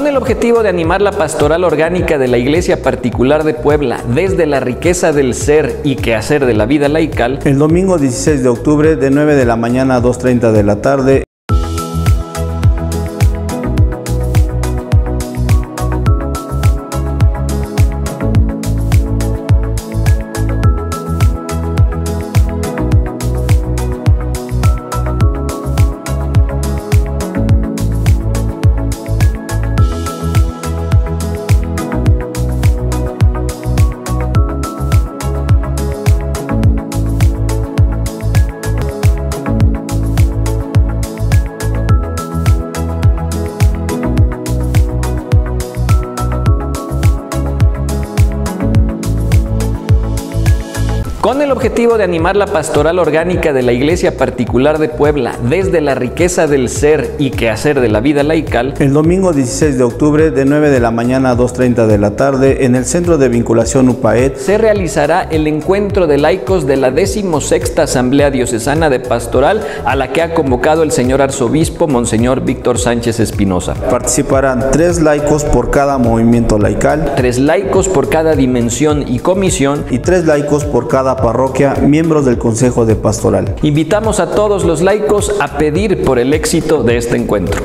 con el objetivo de animar la pastoral orgánica de la Iglesia Particular de Puebla desde la riqueza del ser y quehacer de la vida laical. El domingo 16 de octubre de 9 de la mañana a 2.30 de la tarde de animar la pastoral orgánica de la Iglesia Particular de Puebla desde la riqueza del ser y quehacer de la vida laical, el domingo 16 de octubre de 9 de la mañana a 2.30 de la tarde en el Centro de Vinculación upaet se realizará el encuentro de laicos de la 16 Asamblea Diocesana de Pastoral a la que ha convocado el señor arzobispo Monseñor Víctor Sánchez Espinosa. Participarán tres laicos por cada movimiento laical, tres laicos por cada dimensión y comisión y tres laicos por cada parroquia miembros del Consejo de Pastoral. Invitamos a todos los laicos a pedir por el éxito de este encuentro.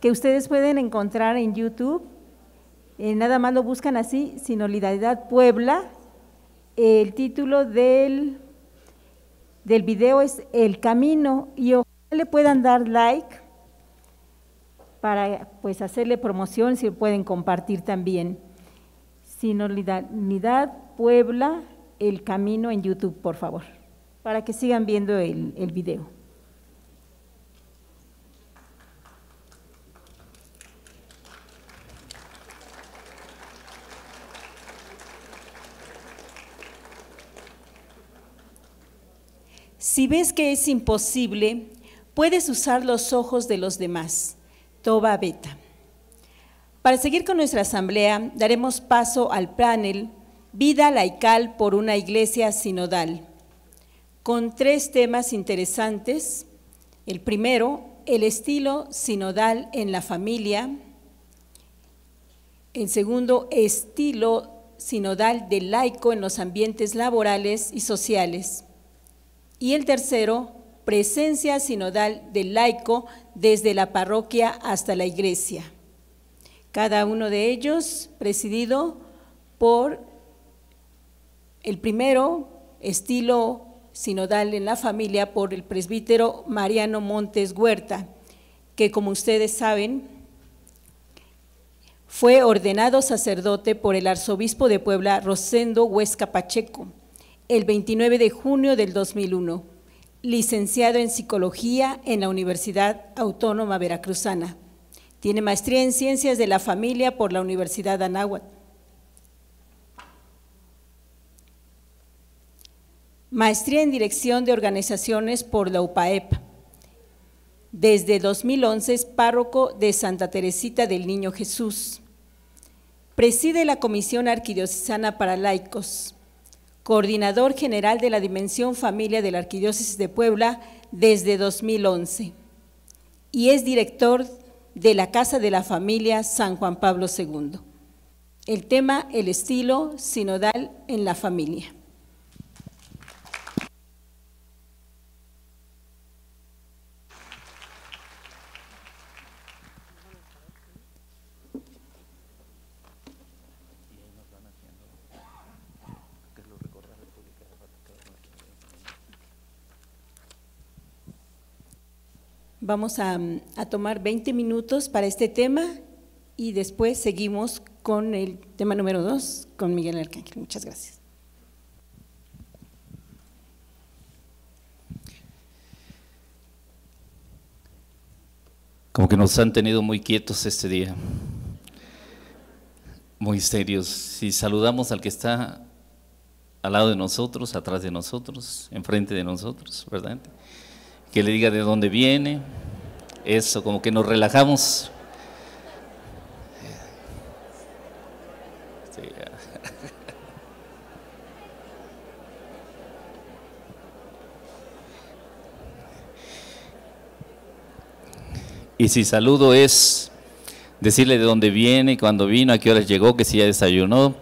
que ustedes pueden encontrar en YouTube. Eh, nada más lo buscan así, Sinolidad Puebla. El título del, del video es El Camino y ojalá le puedan dar like para pues hacerle promoción, si pueden compartir también. Sinolidad Puebla, El Camino en YouTube, por favor, para que sigan viendo el, el video. Si ves que es imposible, puedes usar los ojos de los demás. Toba Beta. Para seguir con nuestra asamblea, daremos paso al panel Vida laical por una iglesia sinodal, con tres temas interesantes. El primero, el estilo sinodal en la familia. El segundo, estilo sinodal del laico en los ambientes laborales y sociales. Y el tercero, presencia sinodal del laico desde la parroquia hasta la iglesia. Cada uno de ellos presidido por el primero, estilo sinodal en la familia, por el presbítero Mariano Montes Huerta, que como ustedes saben, fue ordenado sacerdote por el arzobispo de Puebla, Rosendo Huesca Pacheco el 29 de junio del 2001, licenciado en Psicología en la Universidad Autónoma Veracruzana. Tiene maestría en Ciencias de la Familia por la Universidad Anáhuac. Maestría en Dirección de Organizaciones por la UPAEP. Desde 2011 es párroco de Santa Teresita del Niño Jesús. Preside la Comisión Arquidiocesana para Laicos coordinador general de la Dimensión Familia de la Arquidiócesis de Puebla desde 2011 y es director de la Casa de la Familia San Juan Pablo II. El tema, el estilo sinodal en la familia. vamos a, tomar 20 minutos para este tema y después seguimos con el tema número 2 con Miguel Arcángel. Muchas gracias. Como que nos han tenido muy quietos este día, muy serios. Si saludamos al que está al lado de nosotros, atrás de nosotros, enfrente de nosotros, ¿verdad? que le diga de dónde viene, eso, como que nos relajamos. Y si saludo es decirle de dónde viene, cuándo vino, a qué hora llegó, que si ya desayunó.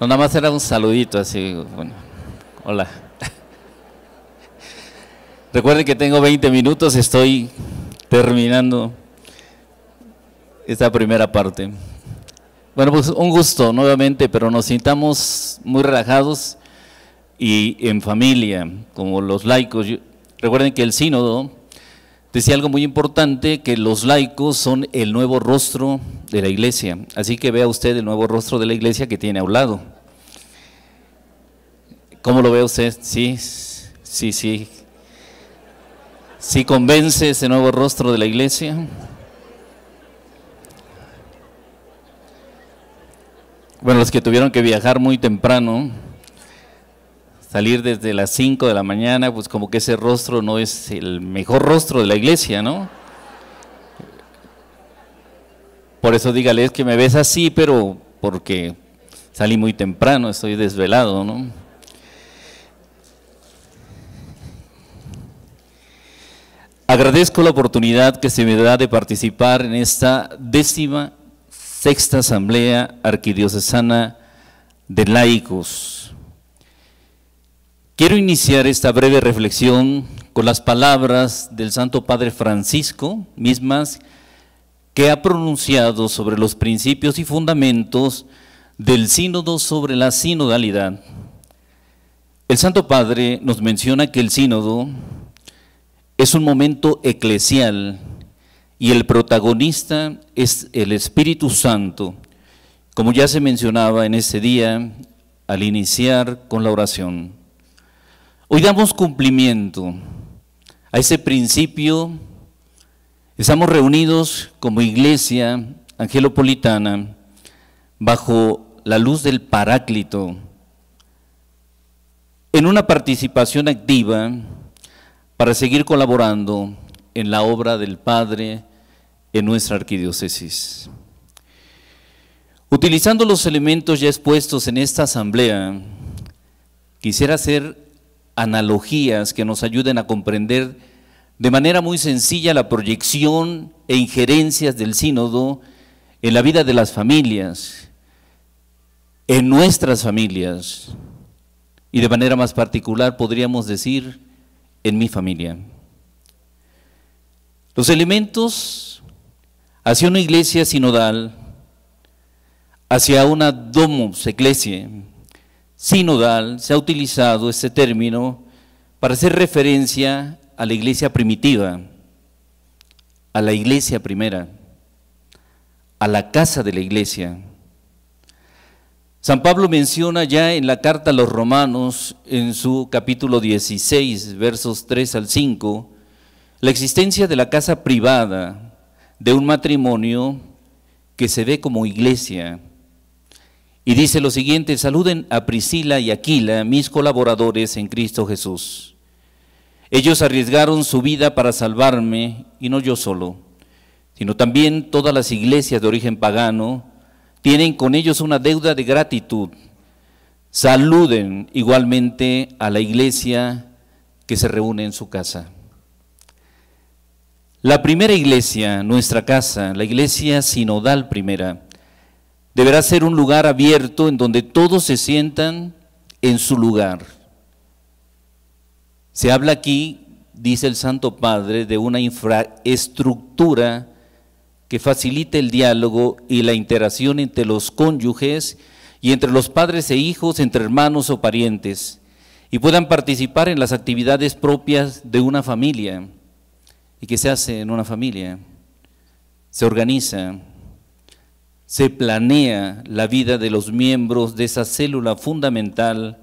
No, nada más era un saludito así, bueno, hola. Recuerden que tengo 20 minutos, estoy terminando esta primera parte. Bueno, pues un gusto nuevamente, pero nos sintamos muy relajados y en familia, como los laicos. Recuerden que el sínodo decía algo muy importante, que los laicos son el nuevo rostro de la iglesia. Así que vea usted el nuevo rostro de la iglesia que tiene a un lado. ¿Cómo lo ve usted? Sí, sí, sí, si convence ese nuevo rostro de la iglesia. Bueno, los que tuvieron que viajar muy temprano, salir desde las 5 de la mañana, pues como que ese rostro no es el mejor rostro de la iglesia, ¿no? Por eso dígales que me ves así, pero porque salí muy temprano, estoy desvelado, ¿no? Agradezco la oportunidad que se me da de participar en esta décima sexta Asamblea Arquidiocesana de Laicos. Quiero iniciar esta breve reflexión con las palabras del Santo Padre Francisco, mismas que ha pronunciado sobre los principios y fundamentos del sínodo sobre la sinodalidad. El Santo Padre nos menciona que el sínodo es un momento eclesial y el protagonista es el Espíritu Santo, como ya se mencionaba en ese día al iniciar con la oración. Hoy damos cumplimiento a ese principio. Estamos reunidos como iglesia angelopolitana bajo la luz del Paráclito, en una participación activa para seguir colaborando en la obra del Padre en nuestra arquidiócesis. Utilizando los elementos ya expuestos en esta asamblea, quisiera hacer analogías que nos ayuden a comprender de manera muy sencilla la proyección e injerencias del sínodo en la vida de las familias, en nuestras familias, y de manera más particular podríamos decir en mi familia. Los elementos hacia una iglesia sinodal, hacia una domus iglesia sinodal, se ha utilizado este término para hacer referencia a la iglesia primitiva, a la iglesia primera, a la casa de la iglesia. San Pablo menciona ya en la carta a los romanos, en su capítulo 16, versos 3 al 5, la existencia de la casa privada de un matrimonio que se ve como iglesia. Y dice lo siguiente, saluden a Priscila y Aquila, mis colaboradores en Cristo Jesús. Ellos arriesgaron su vida para salvarme, y no yo solo, sino también todas las iglesias de origen pagano, tienen con ellos una deuda de gratitud. Saluden igualmente a la iglesia que se reúne en su casa. La primera iglesia, nuestra casa, la iglesia sinodal primera, deberá ser un lugar abierto en donde todos se sientan en su lugar. Se habla aquí, dice el Santo Padre, de una infraestructura que facilite el diálogo y la interacción entre los cónyuges y entre los padres e hijos, entre hermanos o parientes, y puedan participar en las actividades propias de una familia, y que se hace en una familia. Se organiza, se planea la vida de los miembros de esa célula fundamental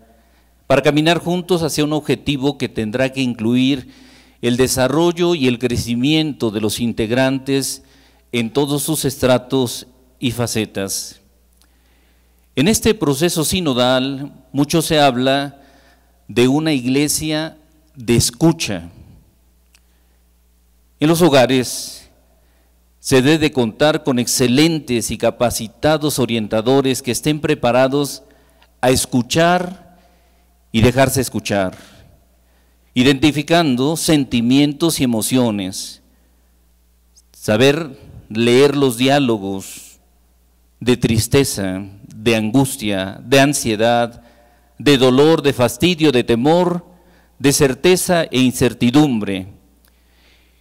para caminar juntos hacia un objetivo que tendrá que incluir el desarrollo y el crecimiento de los integrantes en todos sus estratos y facetas. En este proceso sinodal mucho se habla de una iglesia de escucha. En los hogares se debe contar con excelentes y capacitados orientadores que estén preparados a escuchar y dejarse escuchar, identificando sentimientos y emociones, saber leer los diálogos de tristeza, de angustia, de ansiedad, de dolor, de fastidio, de temor, de certeza e incertidumbre,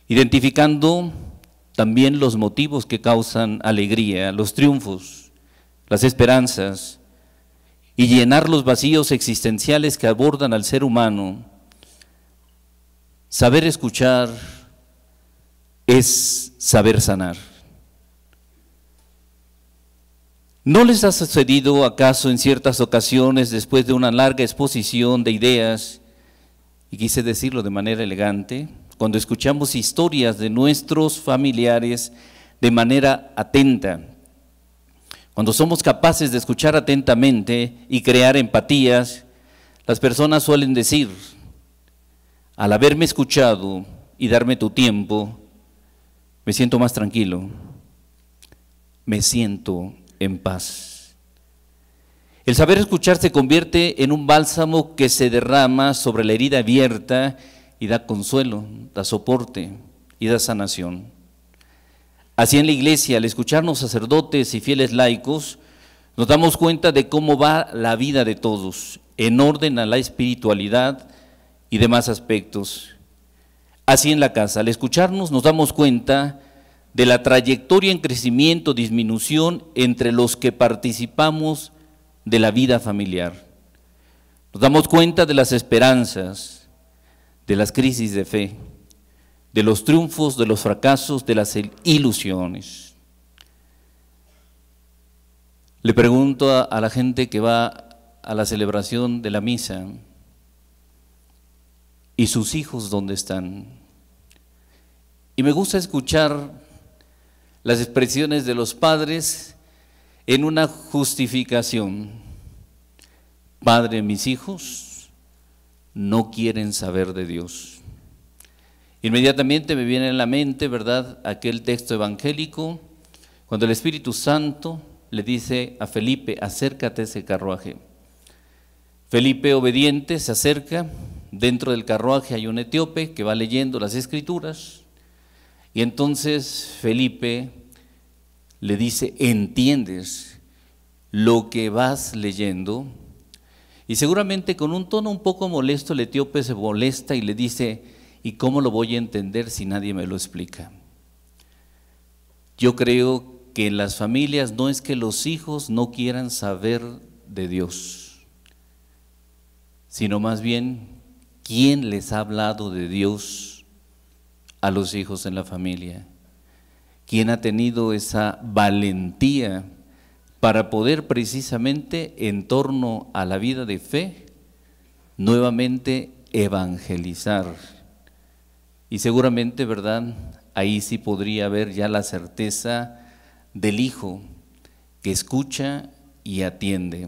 identificando también los motivos que causan alegría, los triunfos, las esperanzas, y llenar los vacíos existenciales que abordan al ser humano. Saber escuchar es saber sanar. ¿No les ha sucedido acaso en ciertas ocasiones, después de una larga exposición de ideas, y quise decirlo de manera elegante, cuando escuchamos historias de nuestros familiares de manera atenta, cuando somos capaces de escuchar atentamente y crear empatías, las personas suelen decir, al haberme escuchado y darme tu tiempo, me siento más tranquilo, me siento en paz. El saber escuchar se convierte en un bálsamo que se derrama sobre la herida abierta y da consuelo, da soporte y da sanación. Así en la iglesia, al escucharnos sacerdotes y fieles laicos, nos damos cuenta de cómo va la vida de todos, en orden a la espiritualidad y demás aspectos. Así en la casa, al escucharnos nos damos cuenta de la trayectoria en crecimiento, disminución entre los que participamos de la vida familiar. Nos damos cuenta de las esperanzas, de las crisis de fe, de los triunfos, de los fracasos, de las ilusiones. Le pregunto a, la gente que va a la celebración de la misa, ¿y sus hijos dónde están? Y me gusta escuchar las expresiones de los padres en una justificación. Padre, mis hijos no quieren saber de Dios. Inmediatamente me viene en la mente, ¿verdad?, aquel texto evangélico, cuando el Espíritu Santo le dice a Felipe, acércate ese carruaje. Felipe obediente se acerca, dentro del carruaje hay un etíope que va leyendo las escrituras, y entonces Felipe le dice, ¿entiendes lo que vas leyendo? Y seguramente con un tono un poco molesto el etíope se molesta y le dice, ¿y cómo lo voy a entender si nadie me lo explica? Yo creo que en las familias no es que los hijos no quieran saber de Dios, sino más bien quién les ha hablado de Dios a los hijos en la familia? quien ha tenido esa valentía para poder precisamente en torno a la vida de fe nuevamente evangelizar? Y seguramente, ¿verdad? Ahí sí podría haber ya la certeza del Hijo que escucha y atiende.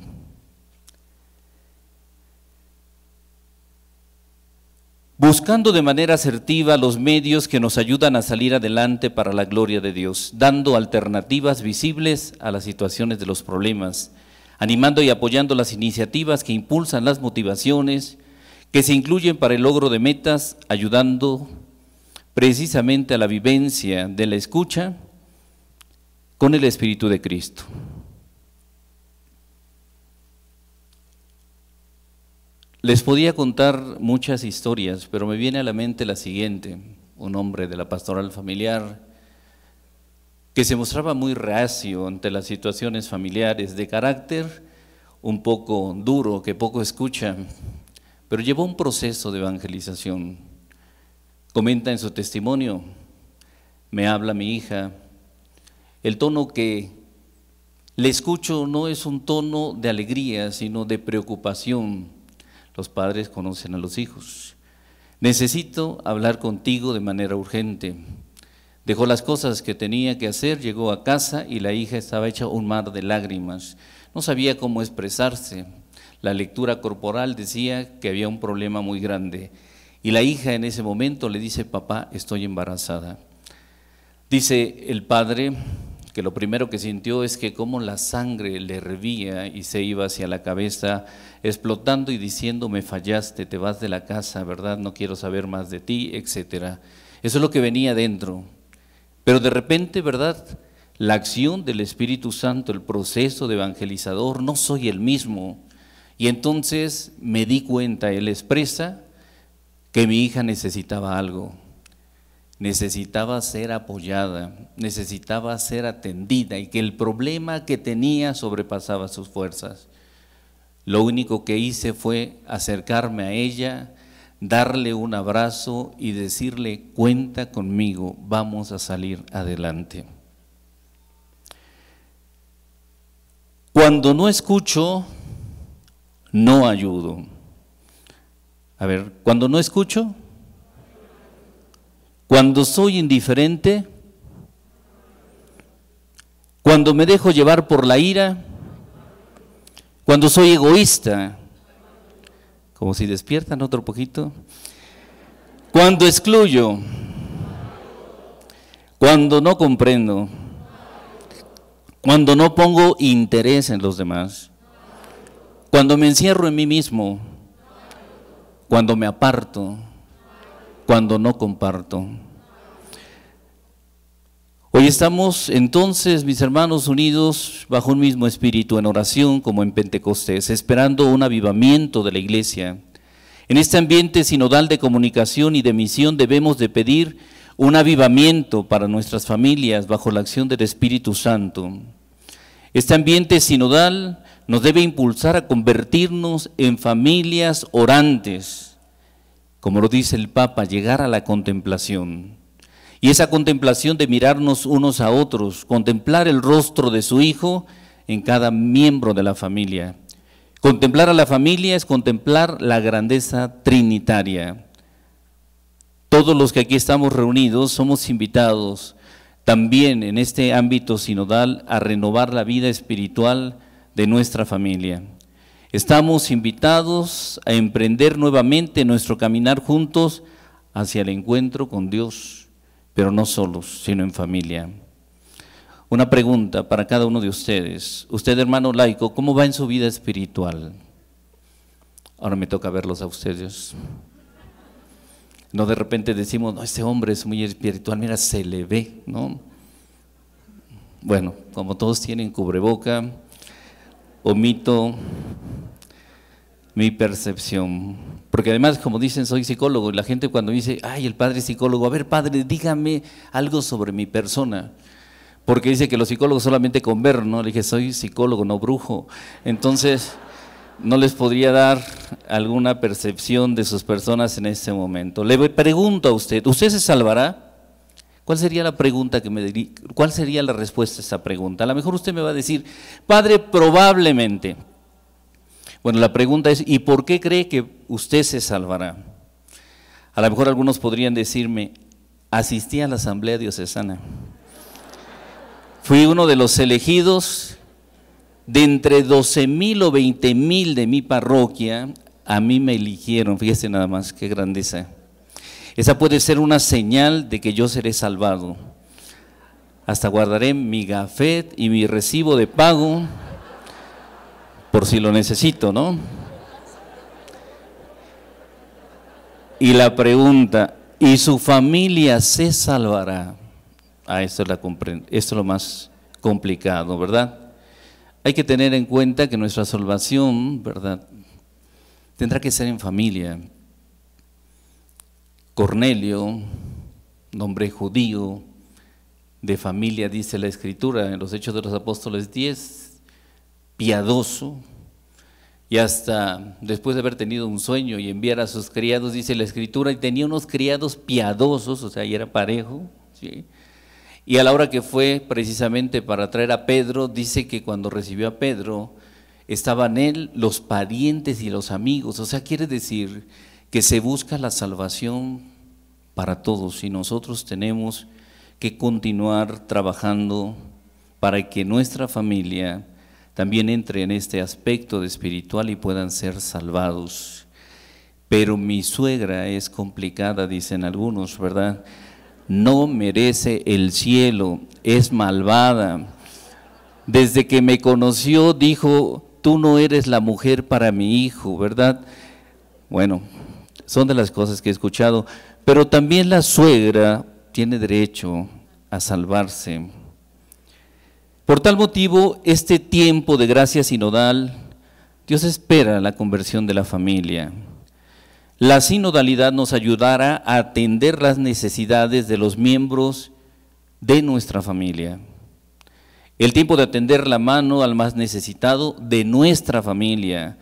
buscando de manera asertiva los medios que nos ayudan a salir adelante para la gloria de Dios, dando alternativas visibles a las situaciones de los problemas, animando y apoyando las iniciativas que impulsan las motivaciones, que se incluyen para el logro de metas, ayudando precisamente a la vivencia de la escucha con el Espíritu de Cristo. Les podía contar muchas historias, pero me viene a la mente la siguiente, un hombre de la pastoral familiar que se mostraba muy reacio ante las situaciones familiares, de carácter un poco duro, que poco escucha, pero llevó un proceso de evangelización. Comenta en su testimonio, me habla mi hija, el tono que le escucho no es un tono de alegría, sino de preocupación los padres conocen a los hijos. Necesito hablar contigo de manera urgente. Dejó las cosas que tenía que hacer, llegó a casa y la hija estaba hecha un mar de lágrimas. No sabía cómo expresarse. La lectura corporal decía que había un problema muy grande. Y la hija en ese momento le dice, papá, estoy embarazada. Dice el padre, que lo primero que sintió es que como la sangre le hervía y se iba hacia la cabeza, explotando y diciendo, me fallaste, te vas de la casa, ¿verdad? No quiero saber más de ti, etc. Eso es lo que venía dentro. Pero de repente, ¿verdad? La acción del Espíritu Santo, el proceso de evangelizador, no soy el mismo. Y entonces me di cuenta, él expresa que mi hija necesitaba algo necesitaba ser apoyada, necesitaba ser atendida y que el problema que tenía sobrepasaba sus fuerzas. Lo único que hice fue acercarme a ella, darle un abrazo y decirle, cuenta conmigo, vamos a salir adelante. Cuando no escucho, no ayudo. A ver, cuando no escucho, cuando soy indiferente, cuando me dejo llevar por la ira, cuando soy egoísta, como si despiertan otro poquito, cuando excluyo, cuando no comprendo, cuando no pongo interés en los demás, cuando me encierro en mí mismo, cuando me aparto, cuando no comparto. Hoy estamos entonces, mis hermanos, unidos bajo un mismo espíritu en oración como en Pentecostés, esperando un avivamiento de la iglesia. En este ambiente sinodal de comunicación y de misión debemos de pedir un avivamiento para nuestras familias bajo la acción del Espíritu Santo. Este ambiente sinodal nos debe impulsar a convertirnos en familias orantes, como lo dice el Papa, llegar a la contemplación. Y esa contemplación de mirarnos unos a otros, contemplar el rostro de su Hijo en cada miembro de la familia. Contemplar a la familia es contemplar la grandeza trinitaria. Todos los que aquí estamos reunidos somos invitados también en este ámbito sinodal a renovar la vida espiritual de nuestra familia. Estamos invitados a emprender nuevamente nuestro caminar juntos hacia el encuentro con Dios pero no solo, sino en familia. Una pregunta para cada uno de ustedes. Usted, hermano laico, ¿cómo va en su vida espiritual? Ahora me toca verlos a ustedes. No de repente decimos, no, este hombre es muy espiritual, mira, se le ve, ¿no? Bueno, como todos tienen cubreboca, omito mi percepción. Porque además, como dicen, soy psicólogo y la gente cuando dice, ay, el padre es psicólogo, a ver, padre, dígame algo sobre mi persona. Porque dice que los psicólogos solamente con ver, ¿no? Le dije, soy psicólogo, no brujo. Entonces, no les podría dar alguna percepción de sus personas en este momento. Le pregunto a usted, ¿usted se salvará? ¿Cuál sería la pregunta que me ¿Cuál sería la respuesta a esa pregunta? A lo mejor usted me va a decir, padre, probablemente. Bueno, la pregunta es, ¿y por qué cree que usted se salvará? A lo mejor algunos podrían decirme, asistí a la asamblea diocesana. Fui uno de los elegidos de entre 12 mil o 20 mil de mi parroquia, a mí me eligieron, fíjese nada más, qué grandeza. Esa puede ser una señal de que yo seré salvado. Hasta guardaré mi gafet y mi recibo de pago por si lo necesito, ¿no? Y la pregunta, ¿y su familia se salvará? Ah, esto es, la esto lo más complicado, ¿verdad? Hay que tener en cuenta que nuestra salvación, ¿verdad? Tendrá que ser en familia. Cornelio, nombre judío, de familia, dice la Escritura, en los Hechos de los Apóstoles 10, piadoso, y hasta después de haber tenido un sueño y enviar a sus criados, dice la escritura, y tenía unos criados piadosos, o sea, y era parejo, Y a la hora que fue precisamente para traer a Pedro, dice que cuando recibió a Pedro, estaban él, los parientes y los amigos. O sea, quiere decir que se busca la salvación para todos y nosotros tenemos que continuar trabajando para que nuestra familia también entre en este aspecto de espiritual y puedan ser salvados. Pero mi suegra es complicada, dicen algunos, ¿verdad? No merece el cielo, es malvada. Desde que me conoció dijo, tú no eres la mujer para mi hijo, ¿verdad? Bueno, son de las cosas que he escuchado. Pero también la suegra tiene derecho a salvarse por tal motivo, este tiempo de gracia sinodal, Dios espera la conversión de la familia. La sinodalidad nos ayudará a atender las necesidades de los miembros de nuestra familia. El tiempo de atender la mano al más necesitado de nuestra familia,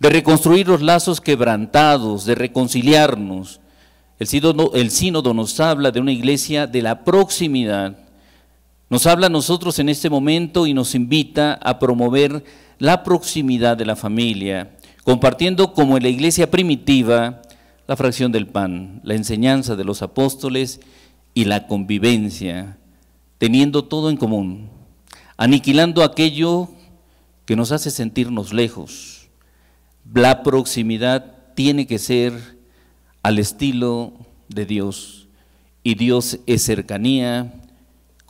de reconstruir los lazos quebrantados, de reconciliarnos. El sínodo, nos habla de una iglesia de la proximidad, nos habla a nosotros en este momento y nos invita a promover la proximidad de la familia, compartiendo como en la iglesia primitiva la fracción del pan, la enseñanza de los apóstoles y la convivencia, teniendo todo en común, aniquilando aquello que nos hace sentirnos lejos. La proximidad tiene que ser al estilo de Dios y Dios es cercanía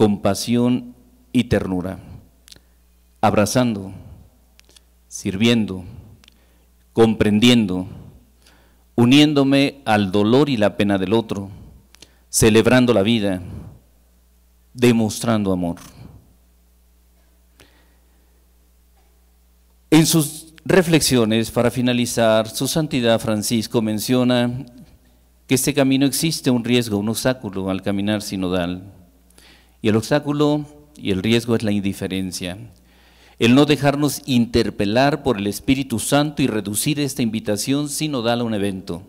compasión y ternura, abrazando, sirviendo, comprendiendo, uniéndome al dolor y la pena del otro, celebrando la vida, demostrando amor. En sus reflexiones, para finalizar, su santidad Francisco menciona que este camino existe un riesgo, un obstáculo al caminar sinodal y el obstáculo y el riesgo es la indiferencia. El no dejarnos interpelar por el Espíritu Santo y reducir esta invitación sinodal a un evento.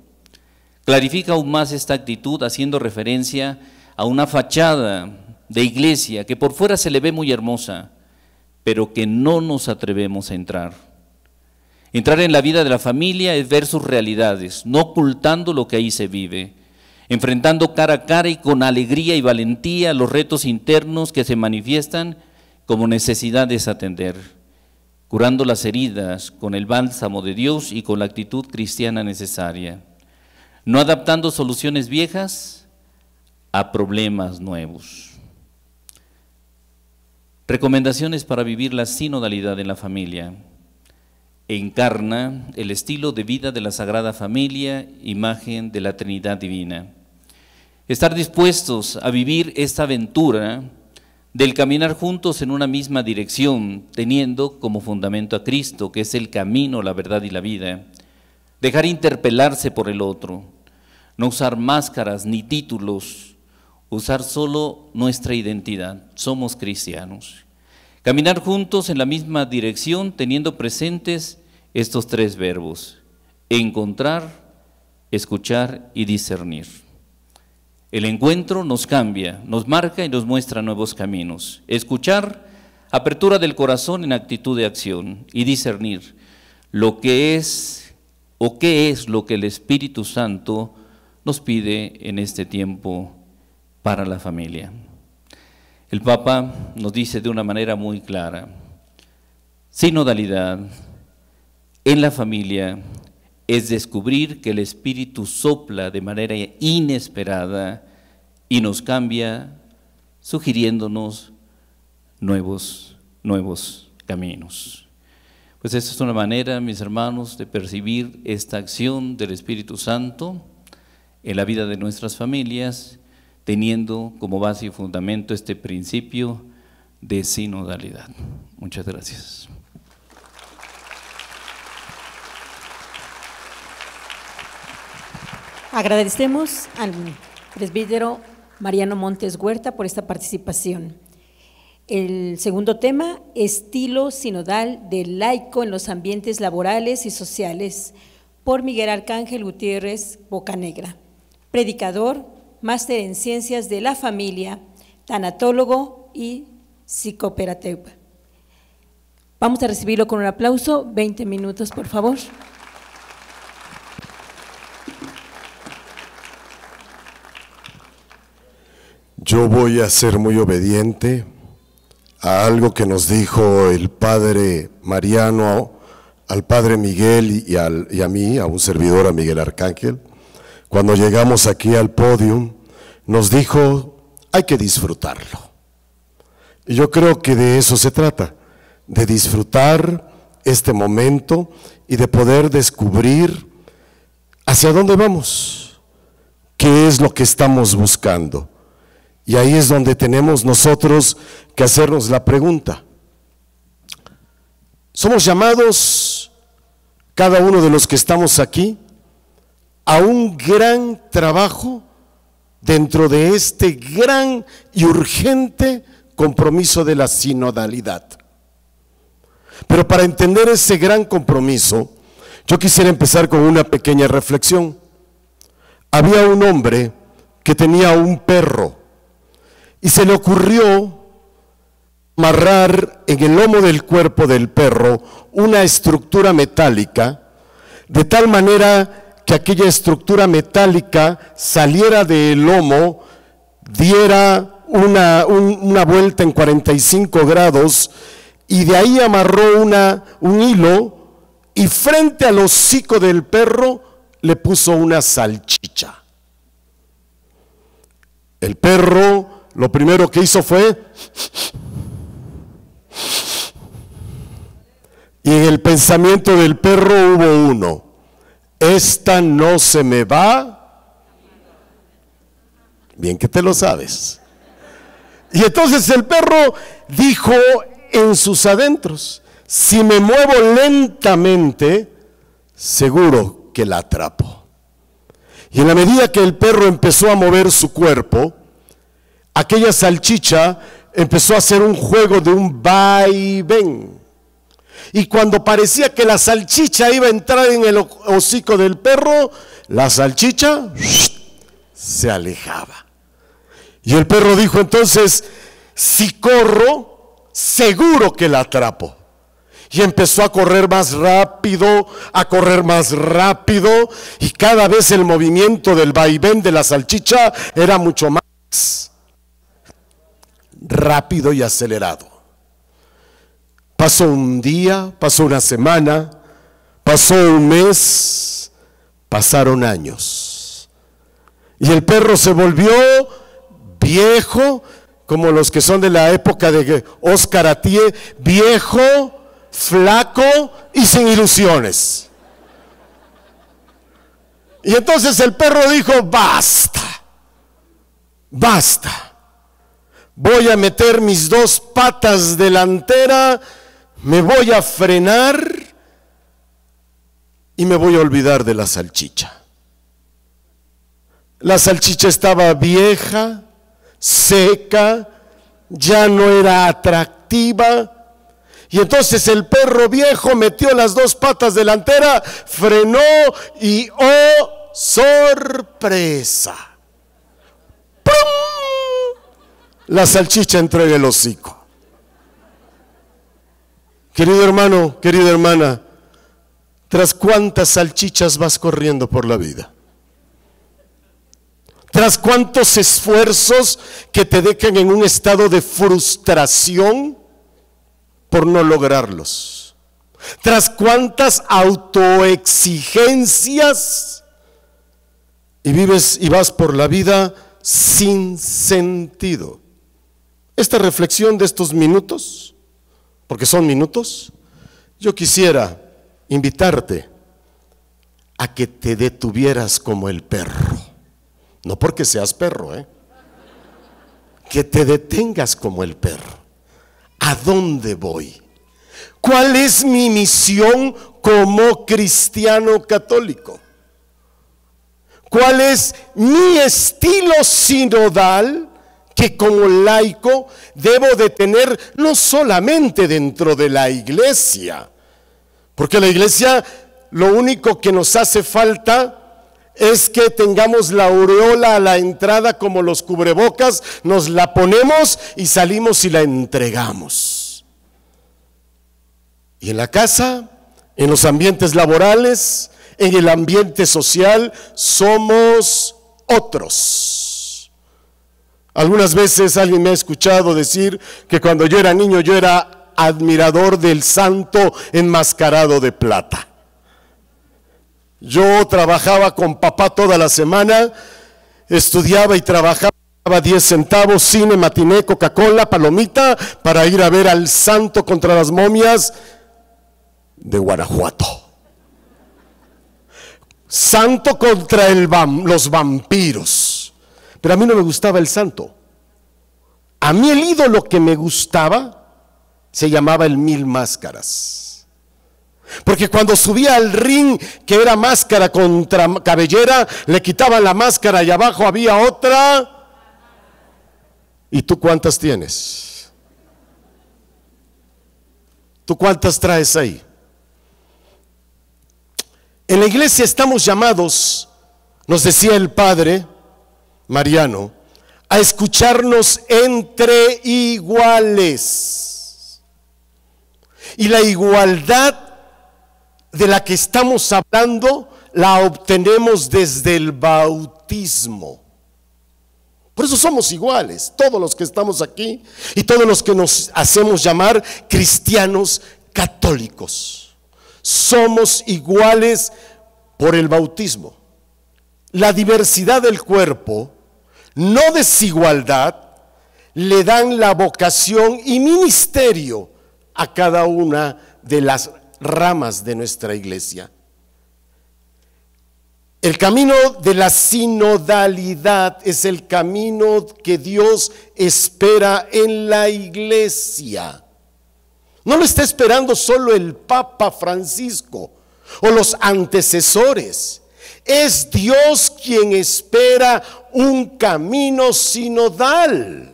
Clarifica aún más esta actitud haciendo referencia a una fachada de iglesia que por fuera se le ve muy hermosa, pero que no nos atrevemos a entrar. Entrar en la vida de la familia es ver sus realidades, no ocultando lo que ahí se vive enfrentando cara a cara y con alegría y valentía los retos internos que se manifiestan como necesidades a atender, curando las heridas con el bálsamo de Dios y con la actitud cristiana necesaria, no adaptando soluciones viejas a problemas nuevos. Recomendaciones para vivir la sinodalidad en la familia. Encarna el estilo de vida de la Sagrada Familia, imagen de la Trinidad Divina. Estar dispuestos a vivir esta aventura del caminar juntos en una misma dirección, teniendo como fundamento a Cristo, que es el camino, la verdad y la vida. Dejar interpelarse por el otro, no usar máscaras ni títulos, usar solo nuestra identidad. Somos cristianos. Caminar juntos en la misma dirección, teniendo presentes estos tres verbos. Encontrar, escuchar y discernir. El encuentro nos cambia, nos marca y nos muestra nuevos caminos. Escuchar, apertura del corazón en actitud de acción y discernir lo que es o qué es lo que el Espíritu Santo nos pide en este tiempo para la familia. El Papa nos dice de una manera muy clara, sinodalidad en la familia es descubrir que el Espíritu sopla de manera inesperada y nos cambia, sugiriéndonos nuevos, nuevos caminos. Pues esta es una manera, mis hermanos, de percibir esta acción del Espíritu Santo en la vida de nuestras familias, teniendo como base y fundamento este principio de sinodalidad. Muchas gracias. Agradecemos al presbítero Mariano Montes Huerta por esta participación. El segundo tema, estilo sinodal del laico en los ambientes laborales y sociales, por Miguel Arcángel Gutiérrez Bocanegra, predicador, máster en ciencias de la familia, tanatólogo y psicoterapeuta. Vamos a recibirlo con un aplauso, 20 minutos, por favor. Yo voy a ser muy obediente a algo que nos dijo el padre Mariano, al padre Miguel y, a mí, a un servidor, a Miguel Arcángel. Cuando llegamos aquí al podio, nos dijo, hay que disfrutarlo. Y yo creo que de eso se trata, de disfrutar este momento y de poder descubrir hacia dónde vamos, qué es lo que estamos buscando. Y ahí es donde tenemos nosotros que hacernos la pregunta. Somos llamados, cada uno de los que estamos aquí, a un gran trabajo dentro de este gran y urgente compromiso de la sinodalidad. Pero para entender ese gran compromiso, yo quisiera empezar con una pequeña reflexión. Había un hombre que tenía un perro y se le ocurrió amarrar en el lomo del cuerpo del perro una estructura metálica, de tal manera que aquella estructura metálica saliera del lomo, diera una, vuelta en 45 grados y de ahí amarró una, un hilo y frente al hocico del perro le puso una salchicha. El perro lo primero que hizo fue... Y en el pensamiento del perro hubo uno. Esta no se me va. Bien que te lo sabes. Y entonces el perro dijo en sus adentros, si me muevo lentamente, seguro que la atrapo. Y en la medida que el perro empezó a mover su cuerpo, aquella salchicha empezó a hacer un juego de un vaivén. Y cuando parecía que la salchicha iba a entrar en el hocico del perro, la salchicha se alejaba. Y el perro dijo entonces, si corro, seguro que la atrapo. Y empezó a correr más rápido, a correr más rápido, y cada vez el movimiento del vaivén de la salchicha era mucho más rápido y acelerado. Pasó un día, pasó una semana, pasó un mes, pasaron años. Y el perro se volvió viejo, como los que son de la época de Oscar Atie, viejo, flaco y sin ilusiones. Y entonces el perro dijo, basta, basta voy a meter mis dos patas delantera, me voy a frenar y me voy a olvidar de la salchicha. La salchicha estaba vieja, seca, ya no era atractiva. Y entonces el perro viejo metió las dos patas delantera, frenó y ¡oh, sorpresa! ¡Pum! la salchicha entrega el hocico. Querido hermano, querida hermana, ¿tras cuántas salchichas vas corriendo por la vida? ¿Tras cuántos esfuerzos que te dejan en un estado de frustración por no lograrlos? ¿Tras cuántas autoexigencias y vives y vas por la vida sin sentido? Esta reflexión de estos minutos, porque son minutos, yo quisiera invitarte a que te detuvieras como el perro. No porque seas perro, ¿eh? Que te detengas como el perro. ¿A dónde voy? ¿Cuál es mi misión como cristiano católico? ¿Cuál es mi estilo sinodal? que como laico debo de tener no solamente dentro de la iglesia, porque la iglesia lo único que nos hace falta es que tengamos la aureola a la entrada como los cubrebocas, nos la ponemos y salimos y la entregamos. Y en la casa, en los ambientes laborales, en el ambiente social, somos otros. Algunas veces alguien me ha escuchado decir que cuando yo era niño yo era admirador del santo enmascarado de plata. Yo trabajaba con papá toda la semana, estudiaba y trabajaba 10 centavos, cine, matiné, Coca-Cola, palomita, para ir a ver al santo contra las momias de Guanajuato. Santo contra los vampiros. Pero a mí no me gustaba el santo. A mí el ídolo que me gustaba se llamaba el mil máscaras. Porque cuando subía al ring, que era máscara contra cabellera, le quitaban la máscara y abajo había otra. ¿Y tú cuántas tienes? ¿Tú cuántas traes ahí? En la iglesia estamos llamados, nos decía el Padre, Mariano, a escucharnos entre iguales. Y la igualdad de la que estamos hablando la obtenemos desde el bautismo. Por eso somos iguales, todos los que estamos aquí y todos los que nos hacemos llamar cristianos católicos. Somos iguales por el bautismo. La diversidad del cuerpo no desigualdad, le dan la vocación y ministerio a cada una de las ramas de nuestra iglesia. El camino de la sinodalidad es el camino que Dios espera en la iglesia. No lo está esperando solo el Papa Francisco o los antecesores. Es Dios quien espera un camino sinodal.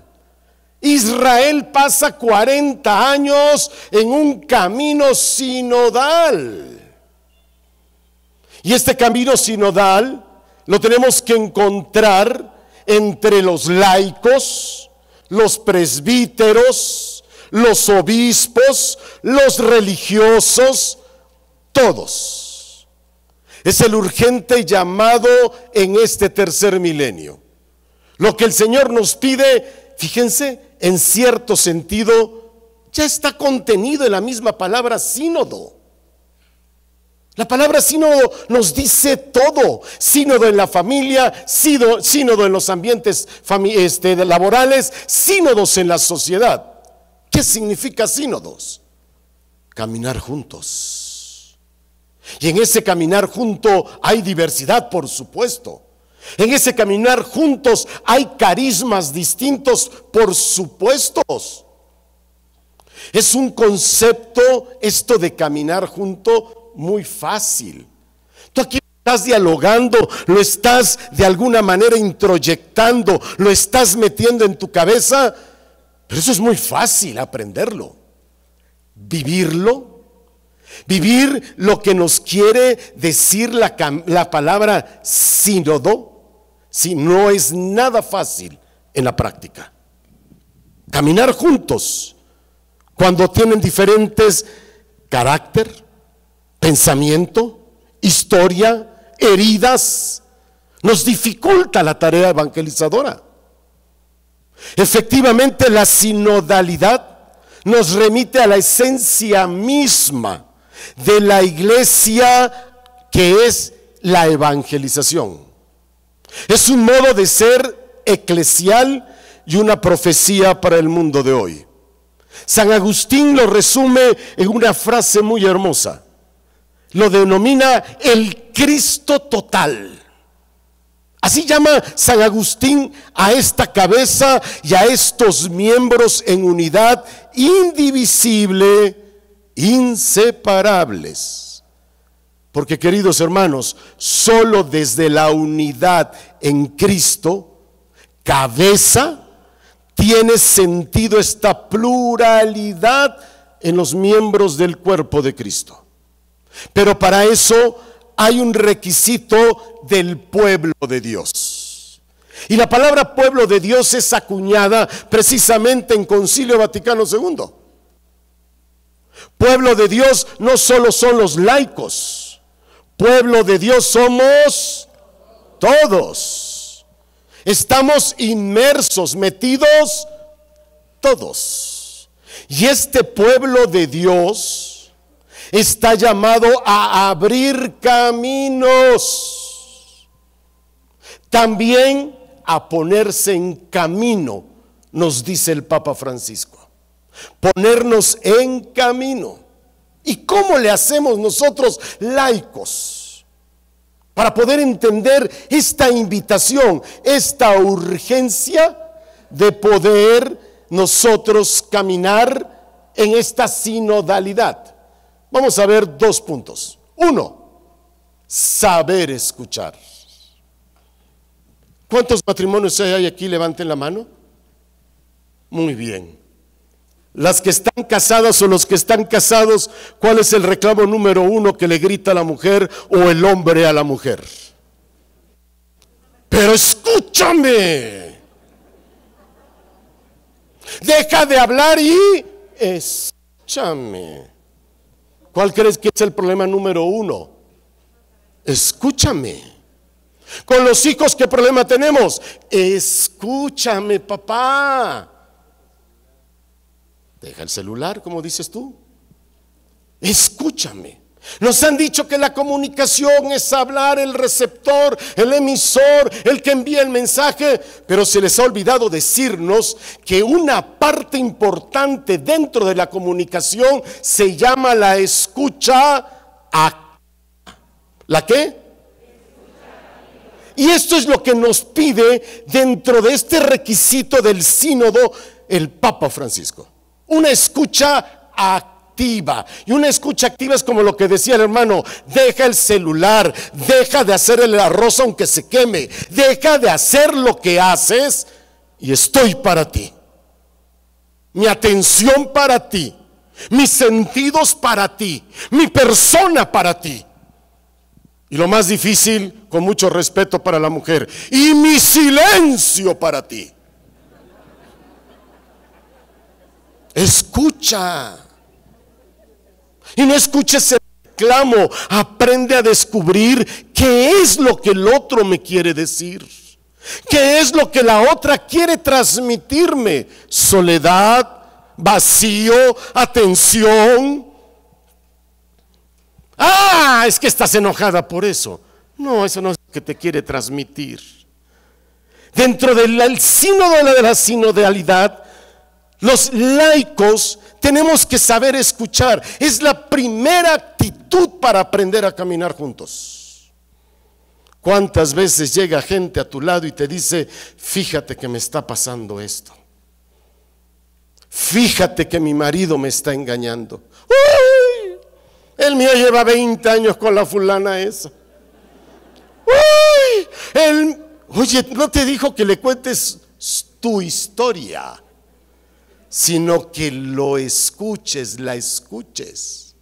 Israel pasa 40 años en un camino sinodal. Y este camino sinodal lo tenemos que encontrar entre los laicos, los presbíteros, los obispos, los religiosos, todos. Es el urgente llamado en este tercer milenio. Lo que el Señor nos pide, fíjense, en cierto sentido, ya está contenido en la misma palabra sínodo. La palabra sínodo nos dice todo. Sínodo en la familia, sínodo, en los ambientes este, laborales, sínodos en la sociedad. ¿Qué significa sínodos? Caminar juntos y en ese caminar junto hay diversidad, por supuesto. En ese caminar juntos hay carismas distintos, por supuesto. Es un concepto esto de caminar junto muy fácil. Tú aquí estás dialogando, lo estás de alguna manera introyectando, lo estás metiendo en tu cabeza, pero eso es muy fácil aprenderlo. Vivirlo Vivir lo que nos quiere decir la, la palabra sínodo, si no es nada fácil en la práctica. Caminar juntos cuando tienen diferentes carácter, pensamiento, historia, heridas, nos dificulta la tarea evangelizadora. Efectivamente, la sinodalidad nos remite a la esencia misma de la iglesia que es la evangelización. Es un modo de ser eclesial y una profecía para el mundo de hoy. San Agustín lo resume en una frase muy hermosa. Lo denomina el Cristo total. Así llama San Agustín a esta cabeza y a estos miembros en unidad indivisible inseparables. Porque queridos hermanos, solo desde la unidad en Cristo, cabeza, tiene sentido esta pluralidad en los miembros del cuerpo de Cristo. Pero para eso hay un requisito del pueblo de Dios. Y la palabra pueblo de Dios es acuñada precisamente en Concilio Vaticano II. Pueblo de Dios no solo son los laicos, pueblo de Dios somos todos. Estamos inmersos, metidos todos. Y este pueblo de Dios está llamado a abrir caminos. También a ponerse en camino, nos dice el Papa Francisco ponernos en camino. ¿Y cómo le hacemos nosotros laicos para poder entender esta invitación, esta urgencia de poder nosotros caminar en esta sinodalidad? Vamos a ver dos puntos. Uno, saber escuchar. ¿Cuántos matrimonios hay aquí? Levanten la mano. Muy bien. Las que están casadas o los que están casados, ¿cuál es el reclamo número uno que le grita a la mujer o el hombre a la mujer? Pero escúchame. Deja de hablar y escúchame. ¿Cuál crees que es el problema número uno? Escúchame. Con los hijos, ¿qué problema tenemos? Escúchame, papá. Deja el celular, como dices tú. Escúchame. Nos han dicho que la comunicación es hablar el receptor, el emisor, el que envía el mensaje, pero se les ha olvidado decirnos que una parte importante dentro de la comunicación se llama la escucha a... ¿La qué? Y esto es lo que nos pide dentro de este requisito del sínodo el Papa Francisco una escucha activa. Y una escucha activa es como lo que decía el hermano, deja el celular, deja de hacer el arroz aunque se queme, deja de hacer lo que haces y estoy para ti. Mi atención para ti, mis sentidos para ti, mi persona para ti. Y lo más difícil, con mucho respeto para la mujer, y mi silencio para ti. Escucha. Y no escuches el reclamo. Aprende a descubrir qué es lo que el otro me quiere decir. ¿Qué es lo que la otra quiere transmitirme? Soledad, vacío, atención. Ah, es que estás enojada por eso. No, eso no es lo que te quiere transmitir. Dentro del sínodo de la sinodalidad, los laicos tenemos que saber escuchar. Es la primera actitud para aprender a caminar juntos. ¿Cuántas veces llega gente a tu lado y te dice, fíjate que me está pasando esto? Fíjate que mi marido me está engañando. ¡Uy! El mío lleva 20 años con la fulana esa. ¡Uy! El, oye, ¿no te dijo que le cuentes tu historia? sino que lo escuches, la escuches.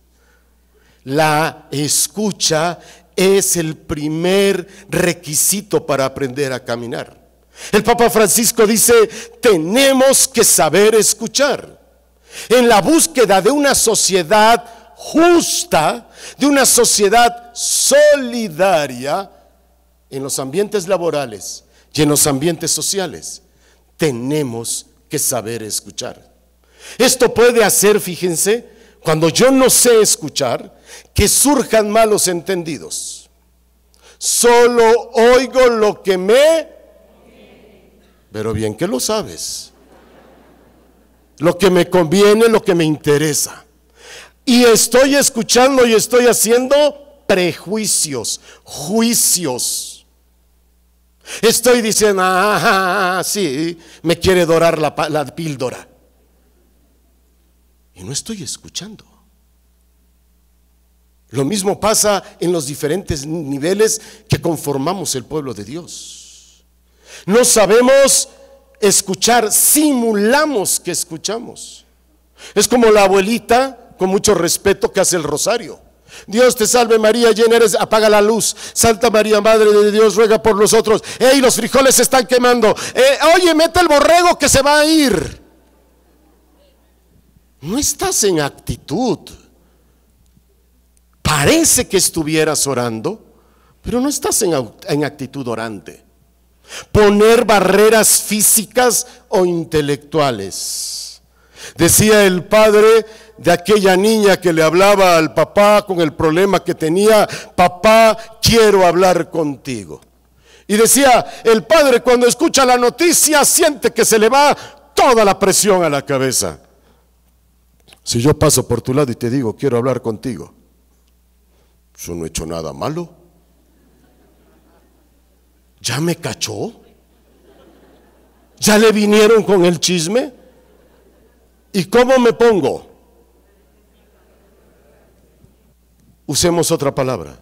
La escucha es el primer requisito para aprender a caminar. El Papa Francisco dice, tenemos que saber escuchar. En la búsqueda de una sociedad justa, de una sociedad solidaria en los ambientes laborales y en los ambientes sociales, tenemos que saber escuchar. Esto puede hacer, fíjense, cuando yo no sé escuchar, que surjan malos entendidos. Solo oigo lo que me... Pero bien que lo sabes. Lo que me conviene, lo que me interesa. Y estoy escuchando y estoy haciendo prejuicios, juicios Estoy diciendo, ah, ah, ah, ah, sí, me quiere dorar la, la píldora. Y no estoy escuchando. Lo mismo pasa en los diferentes niveles que conformamos el pueblo de Dios. No sabemos escuchar, simulamos que escuchamos. Es como la abuelita, con mucho respeto, que hace el rosario. Dios te salve María, llena eres, apaga la luz. Santa María, Madre de Dios, ruega por nosotros. ¡Ey, los frijoles están quemando! Eh, oye, mete el borrego que se va a ir. No estás en actitud. Parece que estuvieras orando, pero no estás en actitud orante. Poner barreras físicas o intelectuales. Decía el Padre de aquella niña que le hablaba al papá con el problema que tenía, papá, quiero hablar contigo. Y decía, el padre cuando escucha la noticia siente que se le va toda la presión a la cabeza. Si yo paso por tu lado y te digo, quiero hablar contigo, yo no he hecho nada malo. ¿Ya me cachó? ¿Ya le vinieron con el chisme? ¿Y cómo me pongo? Usemos otra palabra.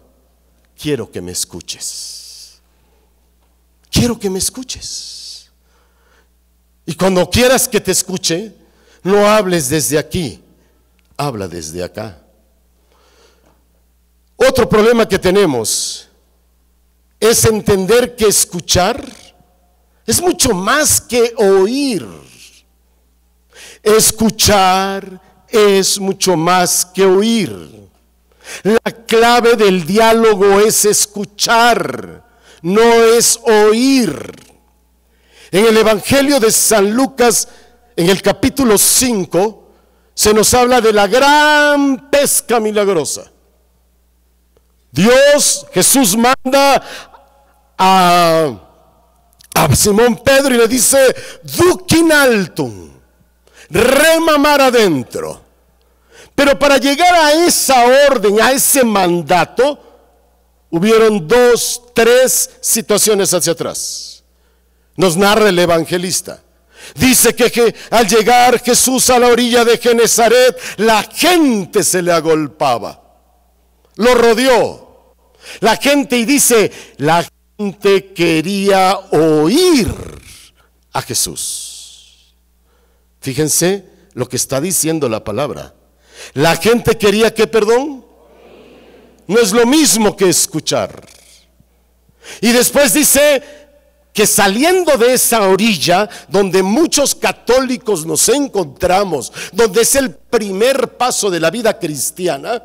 Quiero que me escuches. Quiero que me escuches. Y cuando quieras que te escuche, no hables desde aquí, habla desde acá. Otro problema que tenemos es entender que escuchar es mucho más que oír. Escuchar es mucho más que oír. La clave del diálogo es escuchar, no es oír. En el Evangelio de San Lucas, en el capítulo 5, se nos habla de la gran pesca milagrosa. Dios, Jesús manda a, Simón Pedro y le dice, Duquinaltum, remamar adentro. Pero para llegar a esa orden, a ese mandato, hubieron dos, tres situaciones hacia atrás. Nos narra el evangelista. Dice que, que al llegar Jesús a la orilla de Genezaret, la gente se le agolpaba. Lo rodeó. La gente y dice, la gente quería oír a Jesús. Fíjense lo que está diciendo la palabra. ¿La gente quería que perdón? No es lo mismo que escuchar. Y después dice que saliendo de esa orilla donde muchos católicos nos encontramos, donde es el primer paso de la vida cristiana,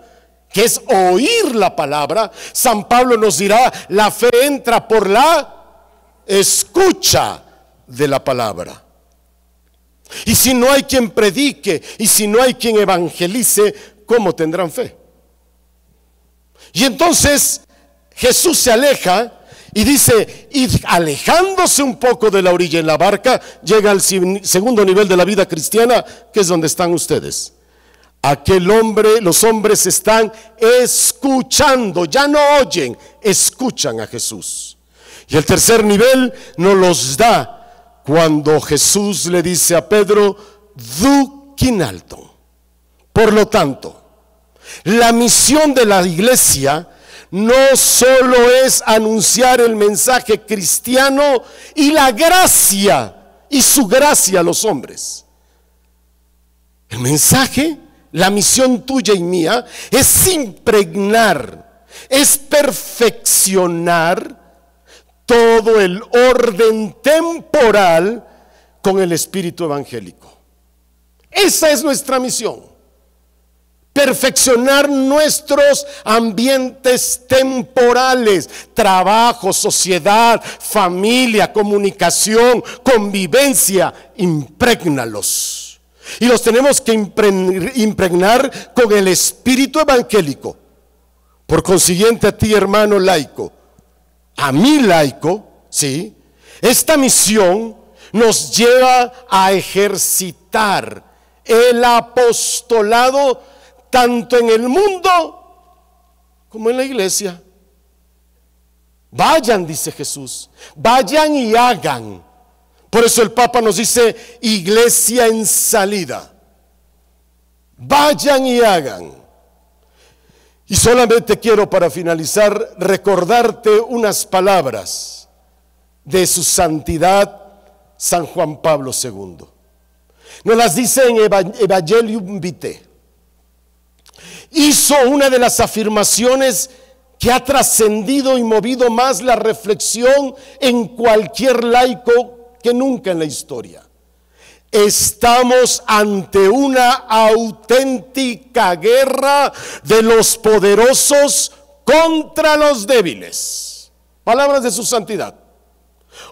que es oír la palabra, San Pablo nos dirá, la fe entra por la escucha de la palabra. Y si no hay quien predique y si no hay quien evangelice, ¿cómo tendrán fe? Y entonces Jesús se aleja y dice, y alejándose un poco de la orilla en la barca, llega al segundo nivel de la vida cristiana, que es donde están ustedes. Aquel hombre, los hombres están escuchando, ya no oyen, escuchan a Jesús. Y el tercer nivel no los da cuando Jesús le dice a Pedro, du Quinalto Por lo tanto, la misión de la iglesia no solo es anunciar el mensaje cristiano y la gracia y su gracia a los hombres. El mensaje, la misión tuya y mía es impregnar, es perfeccionar todo el orden temporal con el espíritu evangélico. Esa es nuestra misión. Perfeccionar nuestros ambientes temporales, trabajo, sociedad, familia, comunicación, convivencia, impregnalos. Y los tenemos que impregnar con el espíritu evangélico. Por consiguiente, a ti, hermano laico, a mi laico, ¿sí? Esta misión nos lleva a ejercitar el apostolado tanto en el mundo como en la iglesia. Vayan, dice Jesús, vayan y hagan. Por eso el Papa nos dice, iglesia en salida. Vayan y hagan. Y solamente quiero para finalizar recordarte unas palabras de su santidad San Juan Pablo II. Nos las dice en Evangelium Vitae. Hizo una de las afirmaciones que ha trascendido y movido más la reflexión en cualquier laico que nunca en la historia. Estamos ante una auténtica guerra de los poderosos contra los débiles. Palabras de su santidad.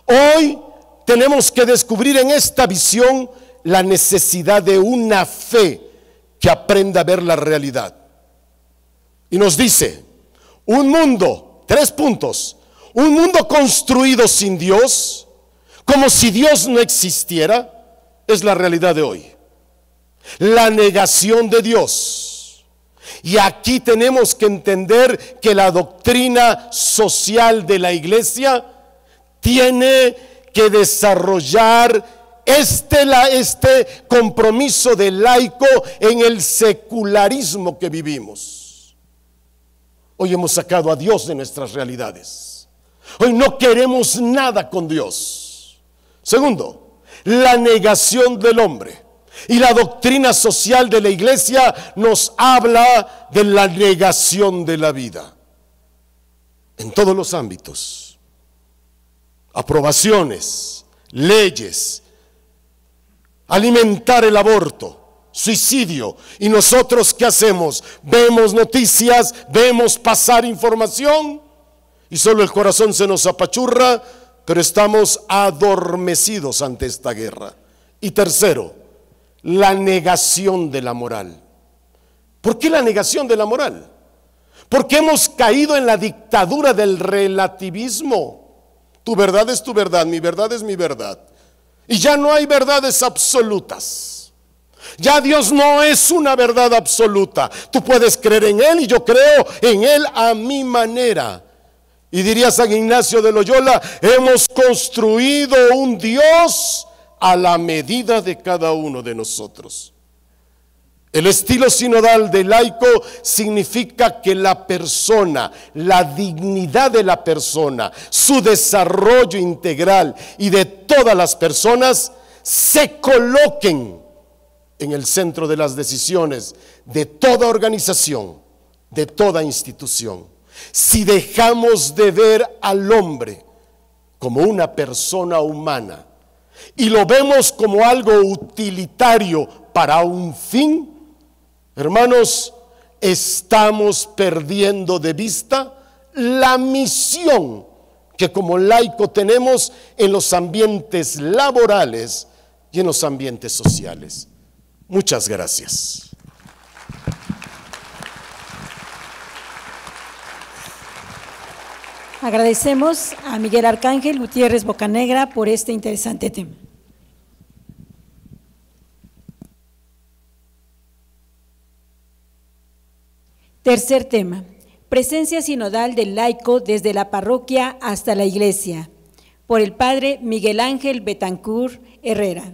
Hoy tenemos que descubrir en esta visión la necesidad de una fe que aprenda a ver la realidad. Y nos dice, un mundo, tres puntos, un mundo construido sin Dios, como si Dios no existiera, es la realidad de hoy. La negación de Dios. Y aquí tenemos que entender que la doctrina social de la iglesia tiene que desarrollar este, este compromiso de laico en el secularismo que vivimos. Hoy hemos sacado a Dios de nuestras realidades. Hoy no queremos nada con Dios. Segundo, la negación del hombre. Y la doctrina social de la iglesia nos habla de la negación de la vida. En todos los ámbitos. Aprobaciones, leyes, alimentar el aborto, suicidio. ¿Y nosotros qué hacemos? Vemos noticias, vemos pasar información y solo el corazón se nos apachurra pero estamos adormecidos ante esta guerra. Y tercero, la negación de la moral. ¿Por qué la negación de la moral? Porque hemos caído en la dictadura del relativismo. Tu verdad es tu verdad, mi verdad es mi verdad. Y ya no hay verdades absolutas. Ya Dios no es una verdad absoluta. Tú puedes creer en Él y yo creo en Él a mi manera. Y diría San Ignacio de Loyola, hemos construido un Dios a la medida de cada uno de nosotros. El estilo sinodal de laico significa que la persona, la dignidad de la persona, su desarrollo integral y de todas las personas se coloquen en el centro de las decisiones de toda organización, de toda institución. Si dejamos de ver al hombre como una persona humana y lo vemos como algo utilitario para un fin, hermanos, estamos perdiendo de vista la misión que como laico tenemos en los ambientes laborales y en los ambientes sociales. Muchas gracias. Agradecemos a Miguel Arcángel Gutiérrez Bocanegra por este interesante tema. Tercer tema, presencia sinodal del laico desde la parroquia hasta la iglesia, por el padre Miguel Ángel Betancur Herrera.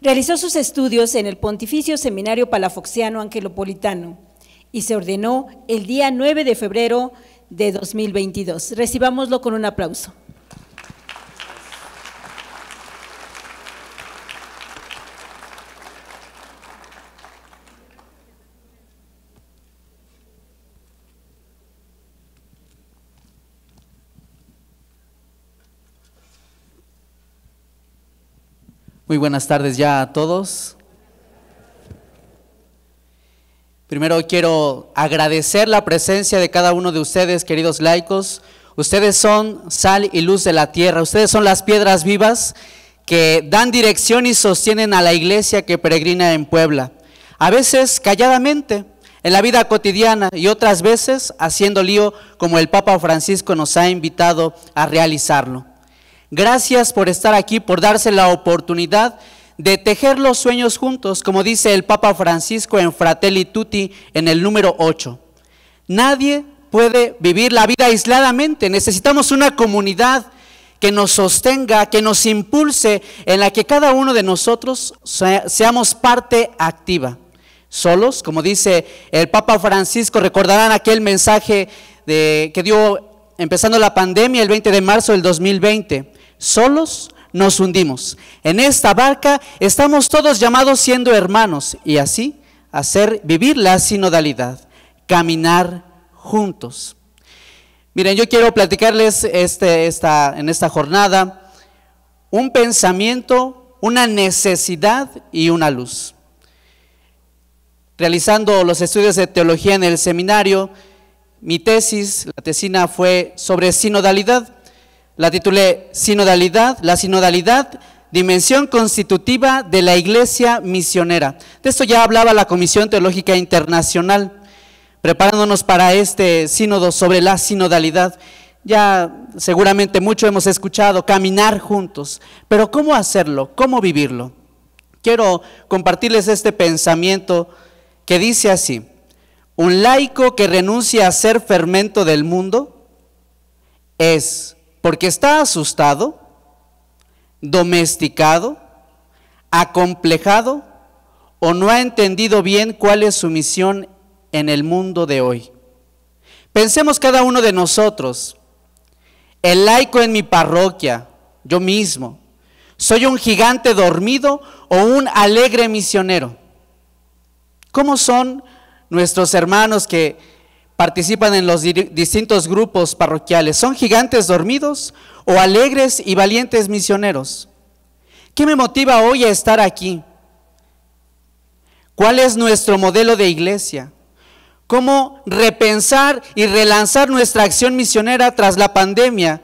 Realizó sus estudios en el Pontificio Seminario Palafoxiano Angelopolitano y se ordenó el día 9 de febrero de 2022. Recibámoslo con un aplauso. Muy buenas tardes ya a todos. Primero quiero agradecer la presencia de cada uno de ustedes, queridos laicos. Ustedes son sal y luz de la tierra. Ustedes son las piedras vivas que dan dirección y sostienen a la iglesia que peregrina en Puebla. A veces calladamente, en la vida cotidiana y otras veces haciendo lío como el Papa Francisco nos ha invitado a realizarlo. Gracias por estar aquí, por darse la oportunidad de tejer los sueños juntos, como dice el Papa Francisco en Fratelli Tutti en el número 8. Nadie puede vivir la vida aisladamente, necesitamos una comunidad que nos sostenga, que nos impulse, en la que cada uno de nosotros seamos parte activa. Solos, como dice el Papa Francisco, recordarán aquel mensaje de, que dio empezando la pandemia el 20 de marzo del 2020. Solos nos hundimos. En esta barca estamos todos llamados siendo hermanos y así hacer vivir la sinodalidad, caminar juntos. Miren, yo quiero platicarles este, esta, en esta jornada un pensamiento, una necesidad y una luz. Realizando los estudios de teología en el seminario, mi tesis, la tesina fue sobre sinodalidad. La titulé Sinodalidad, la sinodalidad, dimensión constitutiva de la iglesia misionera. De esto ya hablaba la Comisión Teológica Internacional, preparándonos para este sínodo sobre la sinodalidad. Ya seguramente mucho hemos escuchado, caminar juntos, pero ¿cómo hacerlo? ¿Cómo vivirlo? Quiero compartirles este pensamiento que dice así, un laico que renuncia a ser fermento del mundo es porque está asustado, domesticado, acomplejado o no ha entendido bien cuál es su misión en el mundo de hoy. Pensemos cada uno de nosotros, el laico en mi parroquia, yo mismo, soy un gigante dormido o un alegre misionero. ¿Cómo son nuestros hermanos que participan en los distintos grupos parroquiales. ¿Son gigantes dormidos o alegres y valientes misioneros? ¿Qué me motiva hoy a estar aquí? ¿Cuál es nuestro modelo de iglesia? ¿Cómo repensar y relanzar nuestra acción misionera tras la pandemia,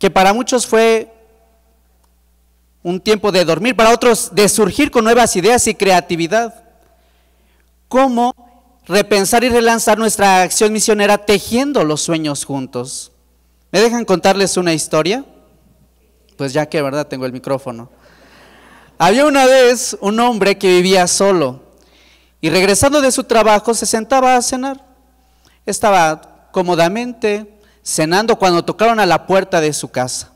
que para muchos fue un tiempo de dormir, para otros de surgir con nuevas ideas y creatividad? ¿Cómo repensar y relanzar nuestra acción misionera tejiendo los sueños juntos. ¿Me dejan contarles una historia? Pues ya que, ¿verdad? Tengo el micrófono. Había una vez un hombre que vivía solo y regresando de su trabajo se sentaba a cenar. Estaba cómodamente cenando cuando tocaron a la puerta de su casa.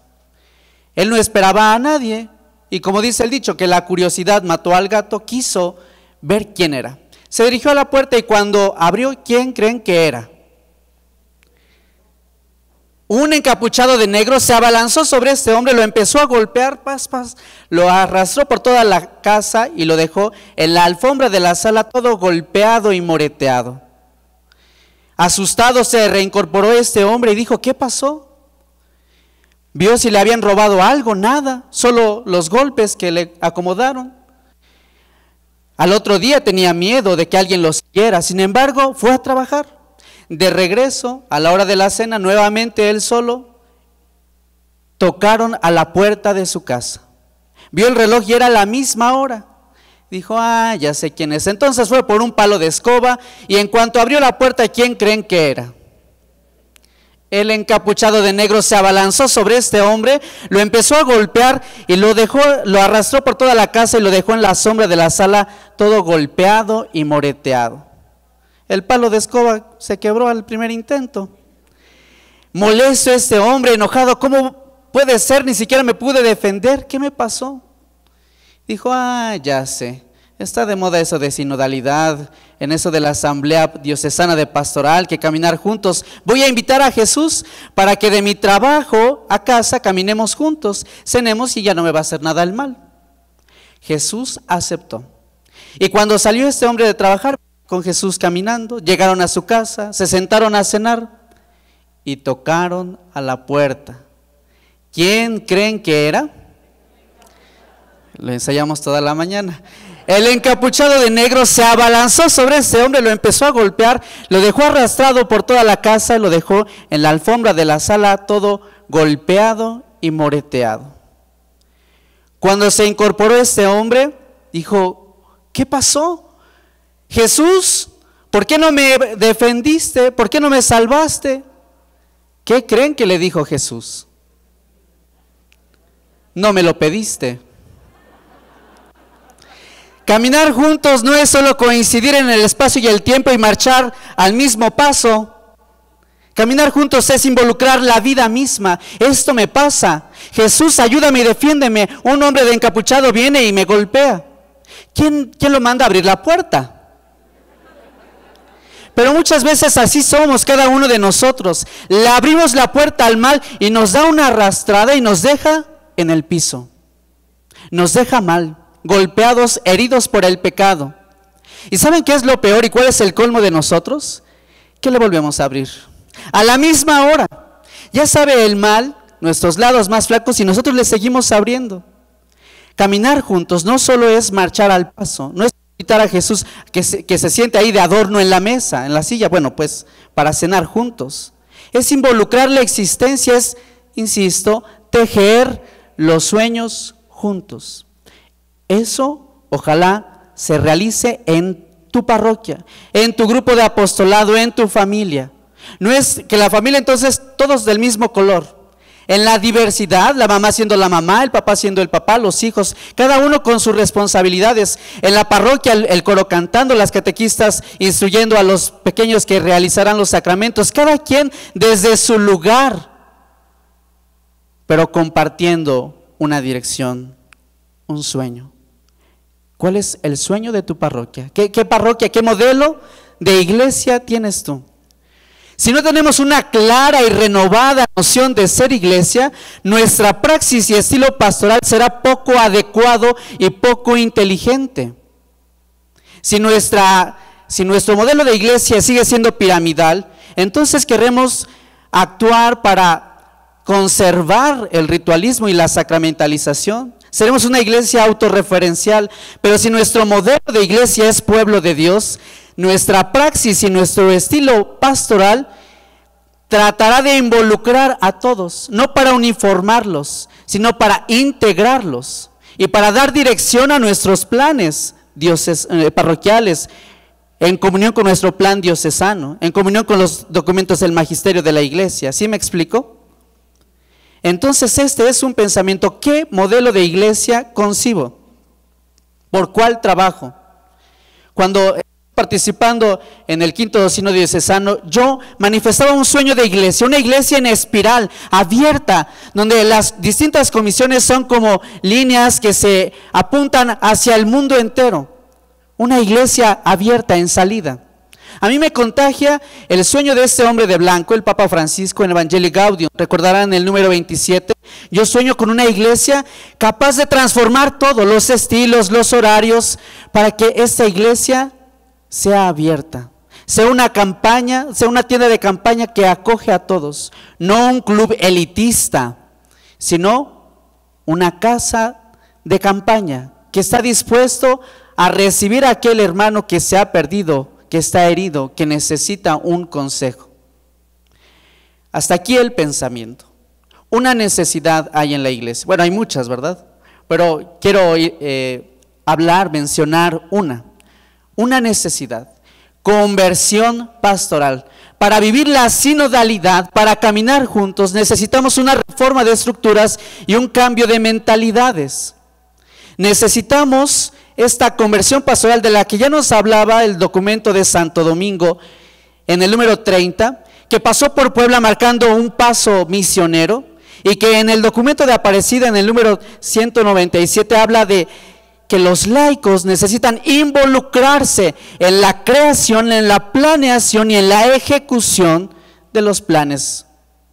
Él no esperaba a nadie y como dice el dicho que la curiosidad mató al gato, quiso ver quién era. Se dirigió a la puerta y cuando abrió, ¿quién creen que era? Un encapuchado de negro se abalanzó sobre este hombre, lo empezó a golpear, pas, pas, lo arrastró por toda la casa y lo dejó en la alfombra de la sala todo golpeado y moreteado. Asustado se reincorporó este hombre y dijo, ¿qué pasó? Vio si le habían robado algo, nada, solo los golpes que le acomodaron. Al otro día tenía miedo de que alguien lo siguiera, sin embargo fue a trabajar. De regreso, a la hora de la cena, nuevamente él solo, tocaron a la puerta de su casa. Vio el reloj y era la misma hora. Dijo, ah, ya sé quién es. Entonces fue por un palo de escoba y en cuanto abrió la puerta, ¿quién creen que era? El encapuchado de negro se abalanzó sobre este hombre, lo empezó a golpear y lo dejó, lo arrastró por toda la casa y lo dejó en la sombra de la sala, todo golpeado y moreteado. El palo de escoba se quebró al primer intento. Molesto este hombre, enojado, ¿cómo puede ser? Ni siquiera me pude defender. ¿Qué me pasó? Dijo, ah, ya sé. Está de moda eso de sinodalidad, en eso de la asamblea diocesana de pastoral, que caminar juntos. Voy a invitar a Jesús para que de mi trabajo a casa caminemos juntos, cenemos y ya no me va a hacer nada el mal. Jesús aceptó. Y cuando salió este hombre de trabajar con Jesús caminando, llegaron a su casa, se sentaron a cenar y tocaron a la puerta. ¿Quién creen que era? Lo ensayamos toda la mañana. El encapuchado de negro se abalanzó sobre ese hombre, lo empezó a golpear, lo dejó arrastrado por toda la casa, y lo dejó en la alfombra de la sala todo golpeado y moreteado. Cuando se incorporó este hombre, dijo, ¿qué pasó? Jesús, ¿por qué no me defendiste? ¿Por qué no me salvaste? ¿Qué creen que le dijo Jesús? No me lo pediste. Caminar juntos no es solo coincidir en el espacio y el tiempo y marchar al mismo paso. Caminar juntos es involucrar la vida misma. Esto me pasa. Jesús, ayúdame y defiéndeme. Un hombre de encapuchado viene y me golpea. ¿Quién, lo manda a abrir la puerta? Pero muchas veces así somos cada uno de nosotros. Le abrimos la puerta al mal y nos da una arrastrada y nos deja en el piso. Nos deja mal golpeados, heridos por el pecado. ¿Y saben qué es lo peor y cuál es el colmo de nosotros? Que le volvemos a abrir. A la misma hora. Ya sabe el mal, nuestros lados más flacos y nosotros le seguimos abriendo. Caminar juntos no solo es marchar al paso, no es invitar a Jesús que se, que se siente ahí de adorno en la mesa, en la silla, bueno, pues para cenar juntos. Es involucrar la existencia, es, insisto, tejer los sueños juntos. Eso ojalá se realice en tu parroquia, en tu grupo de apostolado, en tu familia. No es que la familia entonces todos del mismo color. En la diversidad, la mamá siendo la mamá, el papá siendo el papá, los hijos, cada uno con sus responsabilidades. En la parroquia, el, coro cantando, las catequistas instruyendo a los pequeños que realizarán los sacramentos, cada quien desde su lugar, pero compartiendo una dirección, un sueño. ¿Cuál es el sueño de tu parroquia? ¿Qué, parroquia, qué modelo de iglesia tienes tú? Si no tenemos una clara y renovada noción de ser iglesia, nuestra praxis y estilo pastoral será poco adecuado y poco inteligente. Si, nuestra, si nuestro modelo de iglesia sigue siendo piramidal, entonces queremos actuar para conservar el ritualismo y la sacramentalización, Seremos una iglesia autorreferencial, pero si nuestro modelo de iglesia es pueblo de Dios, nuestra praxis y nuestro estilo pastoral tratará de involucrar a todos, no para uniformarlos, sino para integrarlos y para dar dirección a nuestros planes eh, parroquiales, en comunión con nuestro plan diocesano, en comunión con los documentos del magisterio de la iglesia. ¿Sí me explico? Entonces este es un pensamiento. ¿Qué modelo de iglesia concibo? ¿Por cuál trabajo? Cuando participando en el quinto docino diocesano, yo manifestaba un sueño de iglesia, una iglesia en espiral, abierta, donde las distintas comisiones son como líneas que se apuntan hacia el mundo entero. Una iglesia abierta en salida. A mí me contagia el sueño de este hombre de blanco, el Papa Francisco en Evangelio Gaudium. Recordarán el número 27. Yo sueño con una iglesia capaz de transformar todos los estilos, los horarios, para que esta iglesia sea abierta. Sea una campaña, sea una tienda de campaña que acoge a todos. No un club elitista, sino una casa de campaña que está dispuesto a recibir a aquel hermano que se ha perdido que está herido, que necesita un consejo. Hasta aquí el pensamiento. Una necesidad hay en la iglesia. Bueno, hay muchas, ¿verdad? Pero quiero eh, hablar, mencionar una. Una necesidad. Conversión pastoral. Para vivir la sinodalidad, para caminar juntos, necesitamos una reforma de estructuras y un cambio de mentalidades. Necesitamos esta conversión pastoral de la que ya nos hablaba el documento de Santo Domingo en el número 30, que pasó por Puebla marcando un paso misionero y que en el documento de Aparecida en el número 197 habla de que los laicos necesitan involucrarse en la creación, en la planeación y en la ejecución de los planes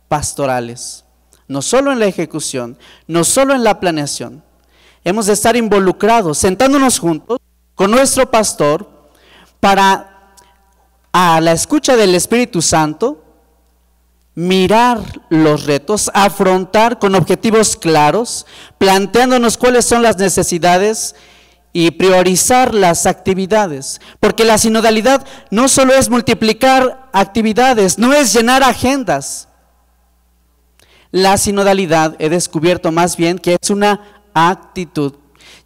pastorales. No solo en la ejecución, no solo en la planeación, hemos de estar involucrados, sentándonos juntos con nuestro pastor para, a la escucha del Espíritu Santo, mirar los retos, afrontar con objetivos claros, planteándonos cuáles son las necesidades y priorizar las actividades. Porque la sinodalidad no solo es multiplicar actividades, no es llenar agendas. La sinodalidad he descubierto más bien que es una actitud.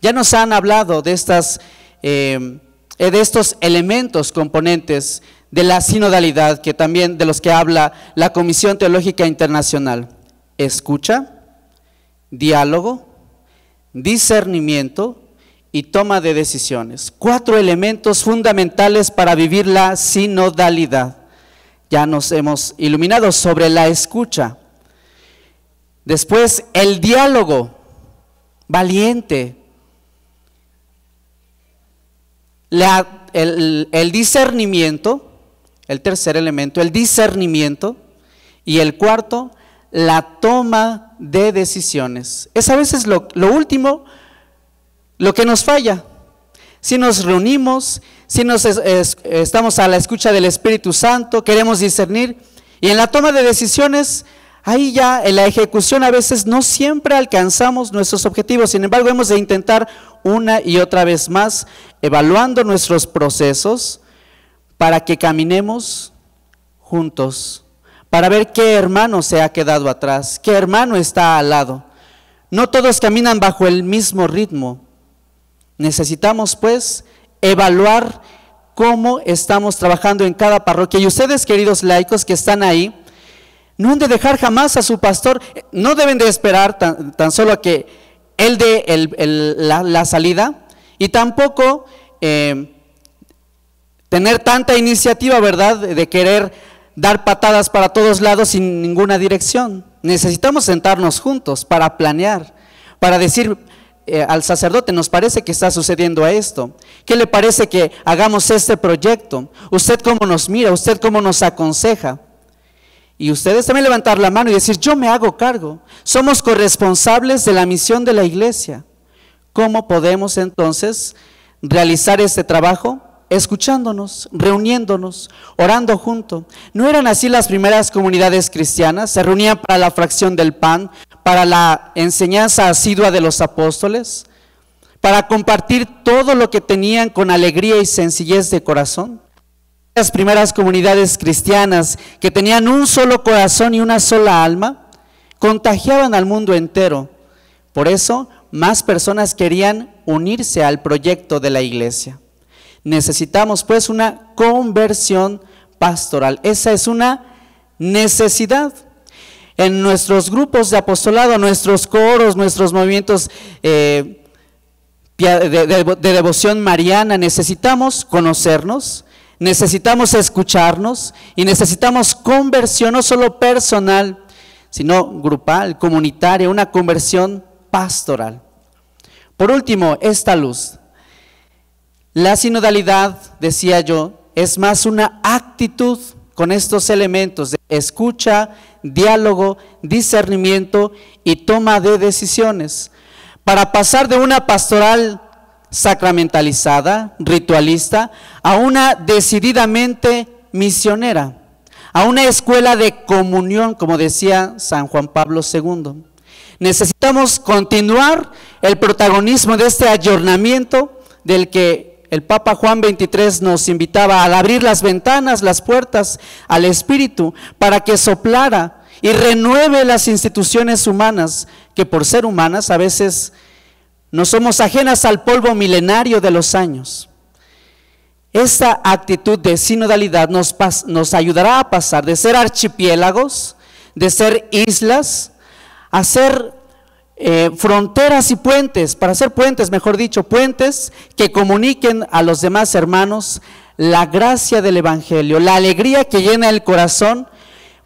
Ya nos han hablado de, estas, eh, eh, de estos elementos componentes de la sinodalidad, que también de los que habla la Comisión Teológica Internacional. Escucha, diálogo, discernimiento y toma de decisiones. Cuatro elementos fundamentales para vivir la sinodalidad. Ya nos hemos iluminado sobre la escucha. Después, el diálogo valiente. el, discernimiento, el tercer elemento, el discernimiento. Y el cuarto, la toma de decisiones. Es a veces lo, último, lo que nos falla. Si nos reunimos, si nos estamos a la escucha del Espíritu Santo, queremos discernir. Y en la toma de decisiones ahí ya en la ejecución a veces no siempre alcanzamos nuestros objetivos, sin embargo hemos de intentar una y otra vez más, evaluando nuestros procesos para que caminemos juntos, para ver qué hermano se ha quedado atrás, qué hermano está al lado. No todos caminan bajo el mismo ritmo. Necesitamos pues evaluar cómo estamos trabajando en cada parroquia. Y ustedes, queridos laicos que están ahí, no han de dejar jamás a su pastor, no deben de esperar tan, solo a que él dé el, la, salida y tampoco eh, tener tanta iniciativa, ¿verdad?, de querer dar patadas para todos lados sin ninguna dirección. Necesitamos sentarnos juntos para planear, para decir, eh, al sacerdote, nos parece que está sucediendo esto. ¿Qué le parece que hagamos este proyecto? ¿Usted cómo nos mira? ¿Usted cómo nos aconseja? Y ustedes también levantar la mano y decir, yo me hago cargo. Somos corresponsables de la misión de la iglesia. ¿Cómo podemos entonces realizar este trabajo? Escuchándonos, reuniéndonos, orando junto. ¿No eran así las primeras comunidades cristianas? Se reunían para la fracción del pan, para la enseñanza asidua de los apóstoles, para compartir todo lo que tenían con alegría y sencillez de corazón las primeras comunidades cristianas que tenían un solo corazón y una sola alma, contagiaban al mundo entero. Por eso, más personas querían unirse al proyecto de la iglesia. Necesitamos pues una conversión pastoral. Esa es una necesidad. En nuestros grupos de apostolado, nuestros coros, nuestros movimientos eh, de devoción mariana, necesitamos conocernos, Necesitamos escucharnos y necesitamos conversión, no solo personal, sino grupal, comunitaria, una conversión pastoral. Por último, esta luz. La sinodalidad, decía yo, es más una actitud con estos elementos de escucha, diálogo, discernimiento y toma de decisiones. Para pasar de una pastoral sacramentalizada, ritualista, a una decididamente misionera, a una escuela de comunión, como decía San Juan Pablo II. Necesitamos continuar el protagonismo de este ayornamiento del que el Papa Juan XXIII nos invitaba al abrir las ventanas, las puertas al Espíritu para que soplara y renueve las instituciones humanas que por ser humanas a veces no somos ajenas al polvo milenario de los años. Esta actitud de sinodalidad nos, ayudará a pasar de ser archipiélagos, de ser islas, a ser eh, fronteras y puentes, para ser puentes, mejor dicho, puentes que comuniquen a los demás hermanos la gracia del Evangelio, la alegría que llena el corazón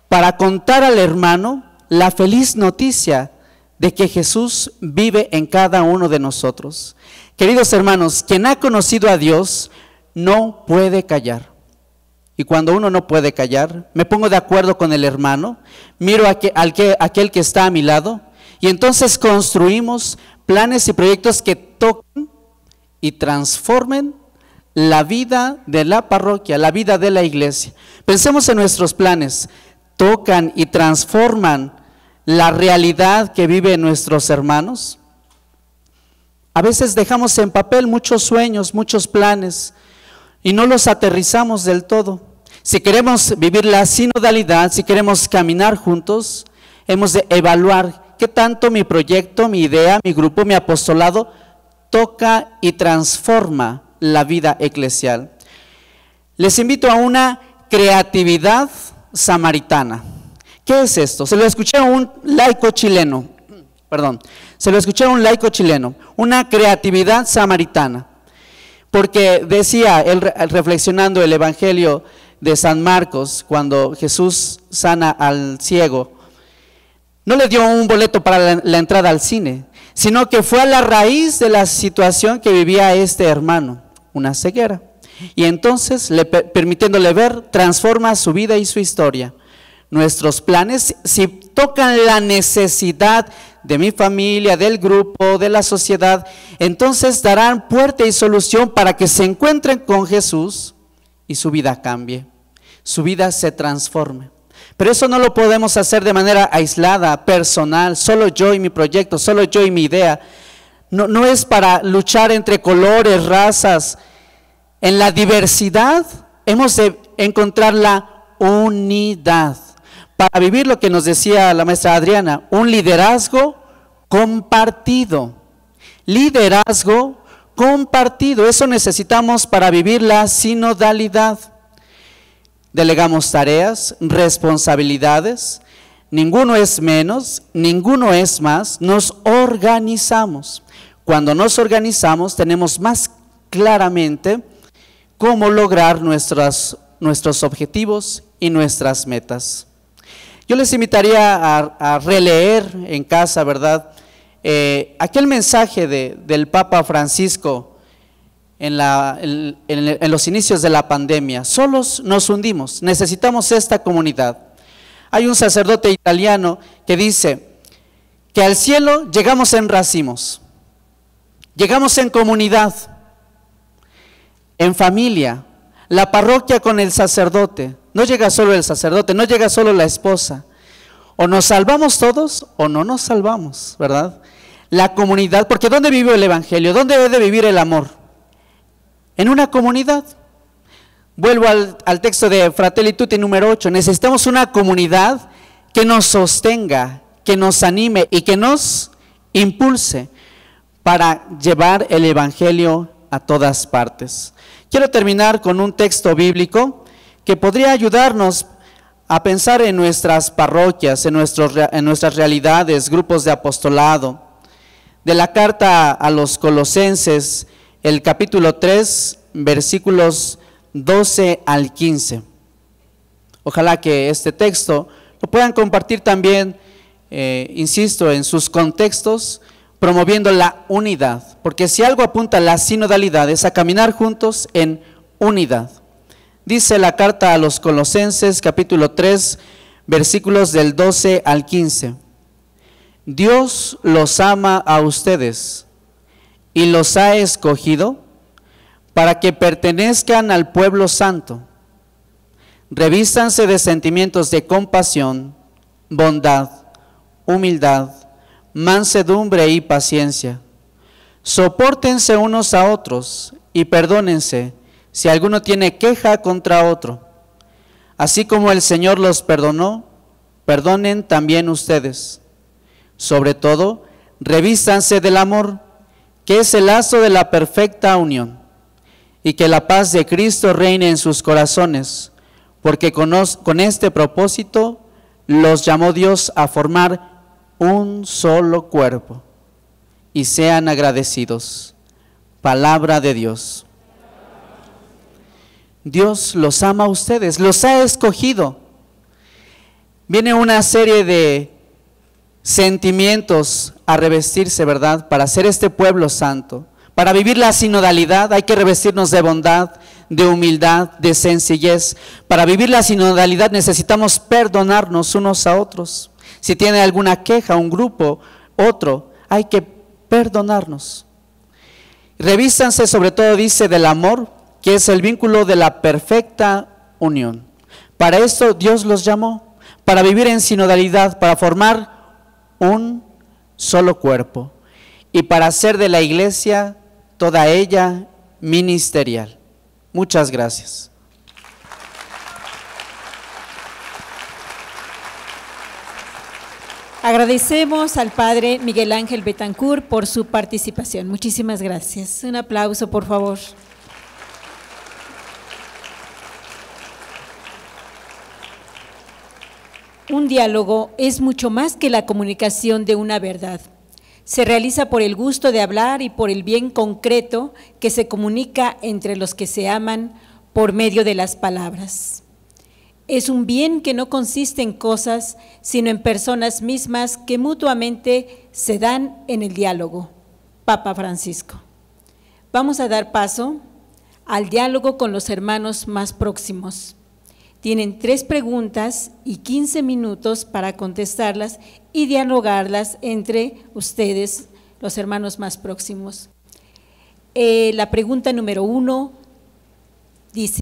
para contar al hermano la feliz noticia de que Jesús vive en cada uno de nosotros. Queridos hermanos, quien ha conocido a Dios no puede callar. Y cuando uno no puede callar, me pongo de acuerdo con el hermano, miro a al que, aquel que está a mi lado, y entonces construimos planes y proyectos que toquen y transformen la vida de la parroquia, la vida de la iglesia. Pensemos en nuestros planes, tocan y transforman la realidad que viven nuestros hermanos? A veces dejamos en papel muchos sueños, muchos planes y no los aterrizamos del todo. Si queremos vivir la sinodalidad, si queremos caminar juntos, hemos de evaluar qué tanto mi proyecto, mi idea, mi grupo, mi apostolado toca y transforma la vida eclesial. Les invito a una creatividad samaritana. ¿Qué es esto? Se lo escuché a un laico chileno, perdón, se lo escuché a un laico chileno, una creatividad samaritana, porque decía, él reflexionando el Evangelio de San Marcos, cuando Jesús sana al ciego, no le dio un boleto para la, entrada al cine, sino que fue a la raíz de la situación que vivía este hermano, una ceguera. Y entonces, permitiéndole ver, transforma su vida y su historia nuestros planes, si tocan la necesidad de mi familia, del grupo, de la sociedad, entonces darán puerta y solución para que se encuentren con Jesús y su vida cambie, su vida se transforme. Pero eso no lo podemos hacer de manera aislada, personal, solo yo y mi proyecto, solo yo y mi idea. No, no es para luchar entre colores, razas. En la diversidad hemos de encontrar la unidad para vivir lo que nos decía la maestra Adriana, un liderazgo compartido. Liderazgo compartido, eso necesitamos para vivir la sinodalidad. Delegamos tareas, responsabilidades, ninguno es menos, ninguno es más, nos organizamos. Cuando nos organizamos tenemos más claramente cómo lograr nuestros, nuestros objetivos y nuestras metas. Yo les invitaría a, releer en casa, ¿verdad? Eh, aquel mensaje de, del Papa Francisco en, los inicios de la pandemia. Solos nos hundimos, necesitamos esta comunidad. Hay un sacerdote italiano que dice que al cielo llegamos en racimos, llegamos en comunidad, en familia, la parroquia con el sacerdote. No llega solo el sacerdote, no llega solo la esposa. O nos salvamos todos o no nos salvamos, ¿verdad? La comunidad, porque ¿dónde vive el Evangelio? ¿Dónde debe vivir el amor? En una comunidad. Vuelvo al, al texto de Fratelli Tutti número 8. Necesitamos una comunidad que nos sostenga, que nos anime y que nos impulse para llevar el Evangelio a todas partes. Quiero terminar con un texto bíblico que podría ayudarnos a pensar en nuestras parroquias, en, nuestras realidades, grupos de apostolado. De la carta a los colosenses, el capítulo 3, versículos 12 al 15. Ojalá que este texto lo puedan compartir también, eh, insisto, en sus contextos, promoviendo la unidad, porque si algo apunta a la sinodalidad es a caminar juntos en unidad. Dice la carta a los Colosenses capítulo 3 versículos del 12 al 15. Dios los ama a ustedes y los ha escogido para que pertenezcan al pueblo santo. Revístanse de sentimientos de compasión, bondad, humildad, mansedumbre y paciencia. Sopórtense unos a otros y perdónense si alguno tiene queja contra otro. Así como el Señor los perdonó, perdonen también ustedes. Sobre todo, revístanse del amor, que es el lazo de la perfecta unión, y que la paz de Cristo reine en sus corazones, porque con, con este propósito los llamó Dios a formar un solo cuerpo y sean agradecidos. Palabra de Dios. Dios los ama a ustedes, los ha escogido. Viene una serie de sentimientos a revestirse, ¿verdad? Para ser este pueblo santo. Para vivir la sinodalidad hay que revestirnos de bondad, de humildad, de sencillez. Para vivir la sinodalidad necesitamos perdonarnos unos a otros. Si tiene alguna queja, un grupo, otro, hay que perdonarnos. Revístanse sobre todo, dice, del amor, que es el vínculo de la perfecta unión. Para esto Dios los llamó, para vivir en sinodalidad, para formar un solo cuerpo y para hacer de la iglesia toda ella ministerial. Muchas gracias. Agradecemos al padre Miguel Ángel Betancourt por su participación. Muchísimas gracias. Un aplauso, por favor. Un diálogo es mucho más que la comunicación de una verdad. Se realiza por el gusto de hablar y por el bien concreto que se comunica entre los que se aman por medio de las palabras. Es un bien que no consiste en cosas, sino en personas mismas que mutuamente se dan en el diálogo. Papa Francisco. Vamos a dar paso al diálogo con los hermanos más próximos. Tienen tres preguntas y 15 minutos para contestarlas y dialogarlas entre ustedes, los hermanos más próximos. Eh, la pregunta número uno dice,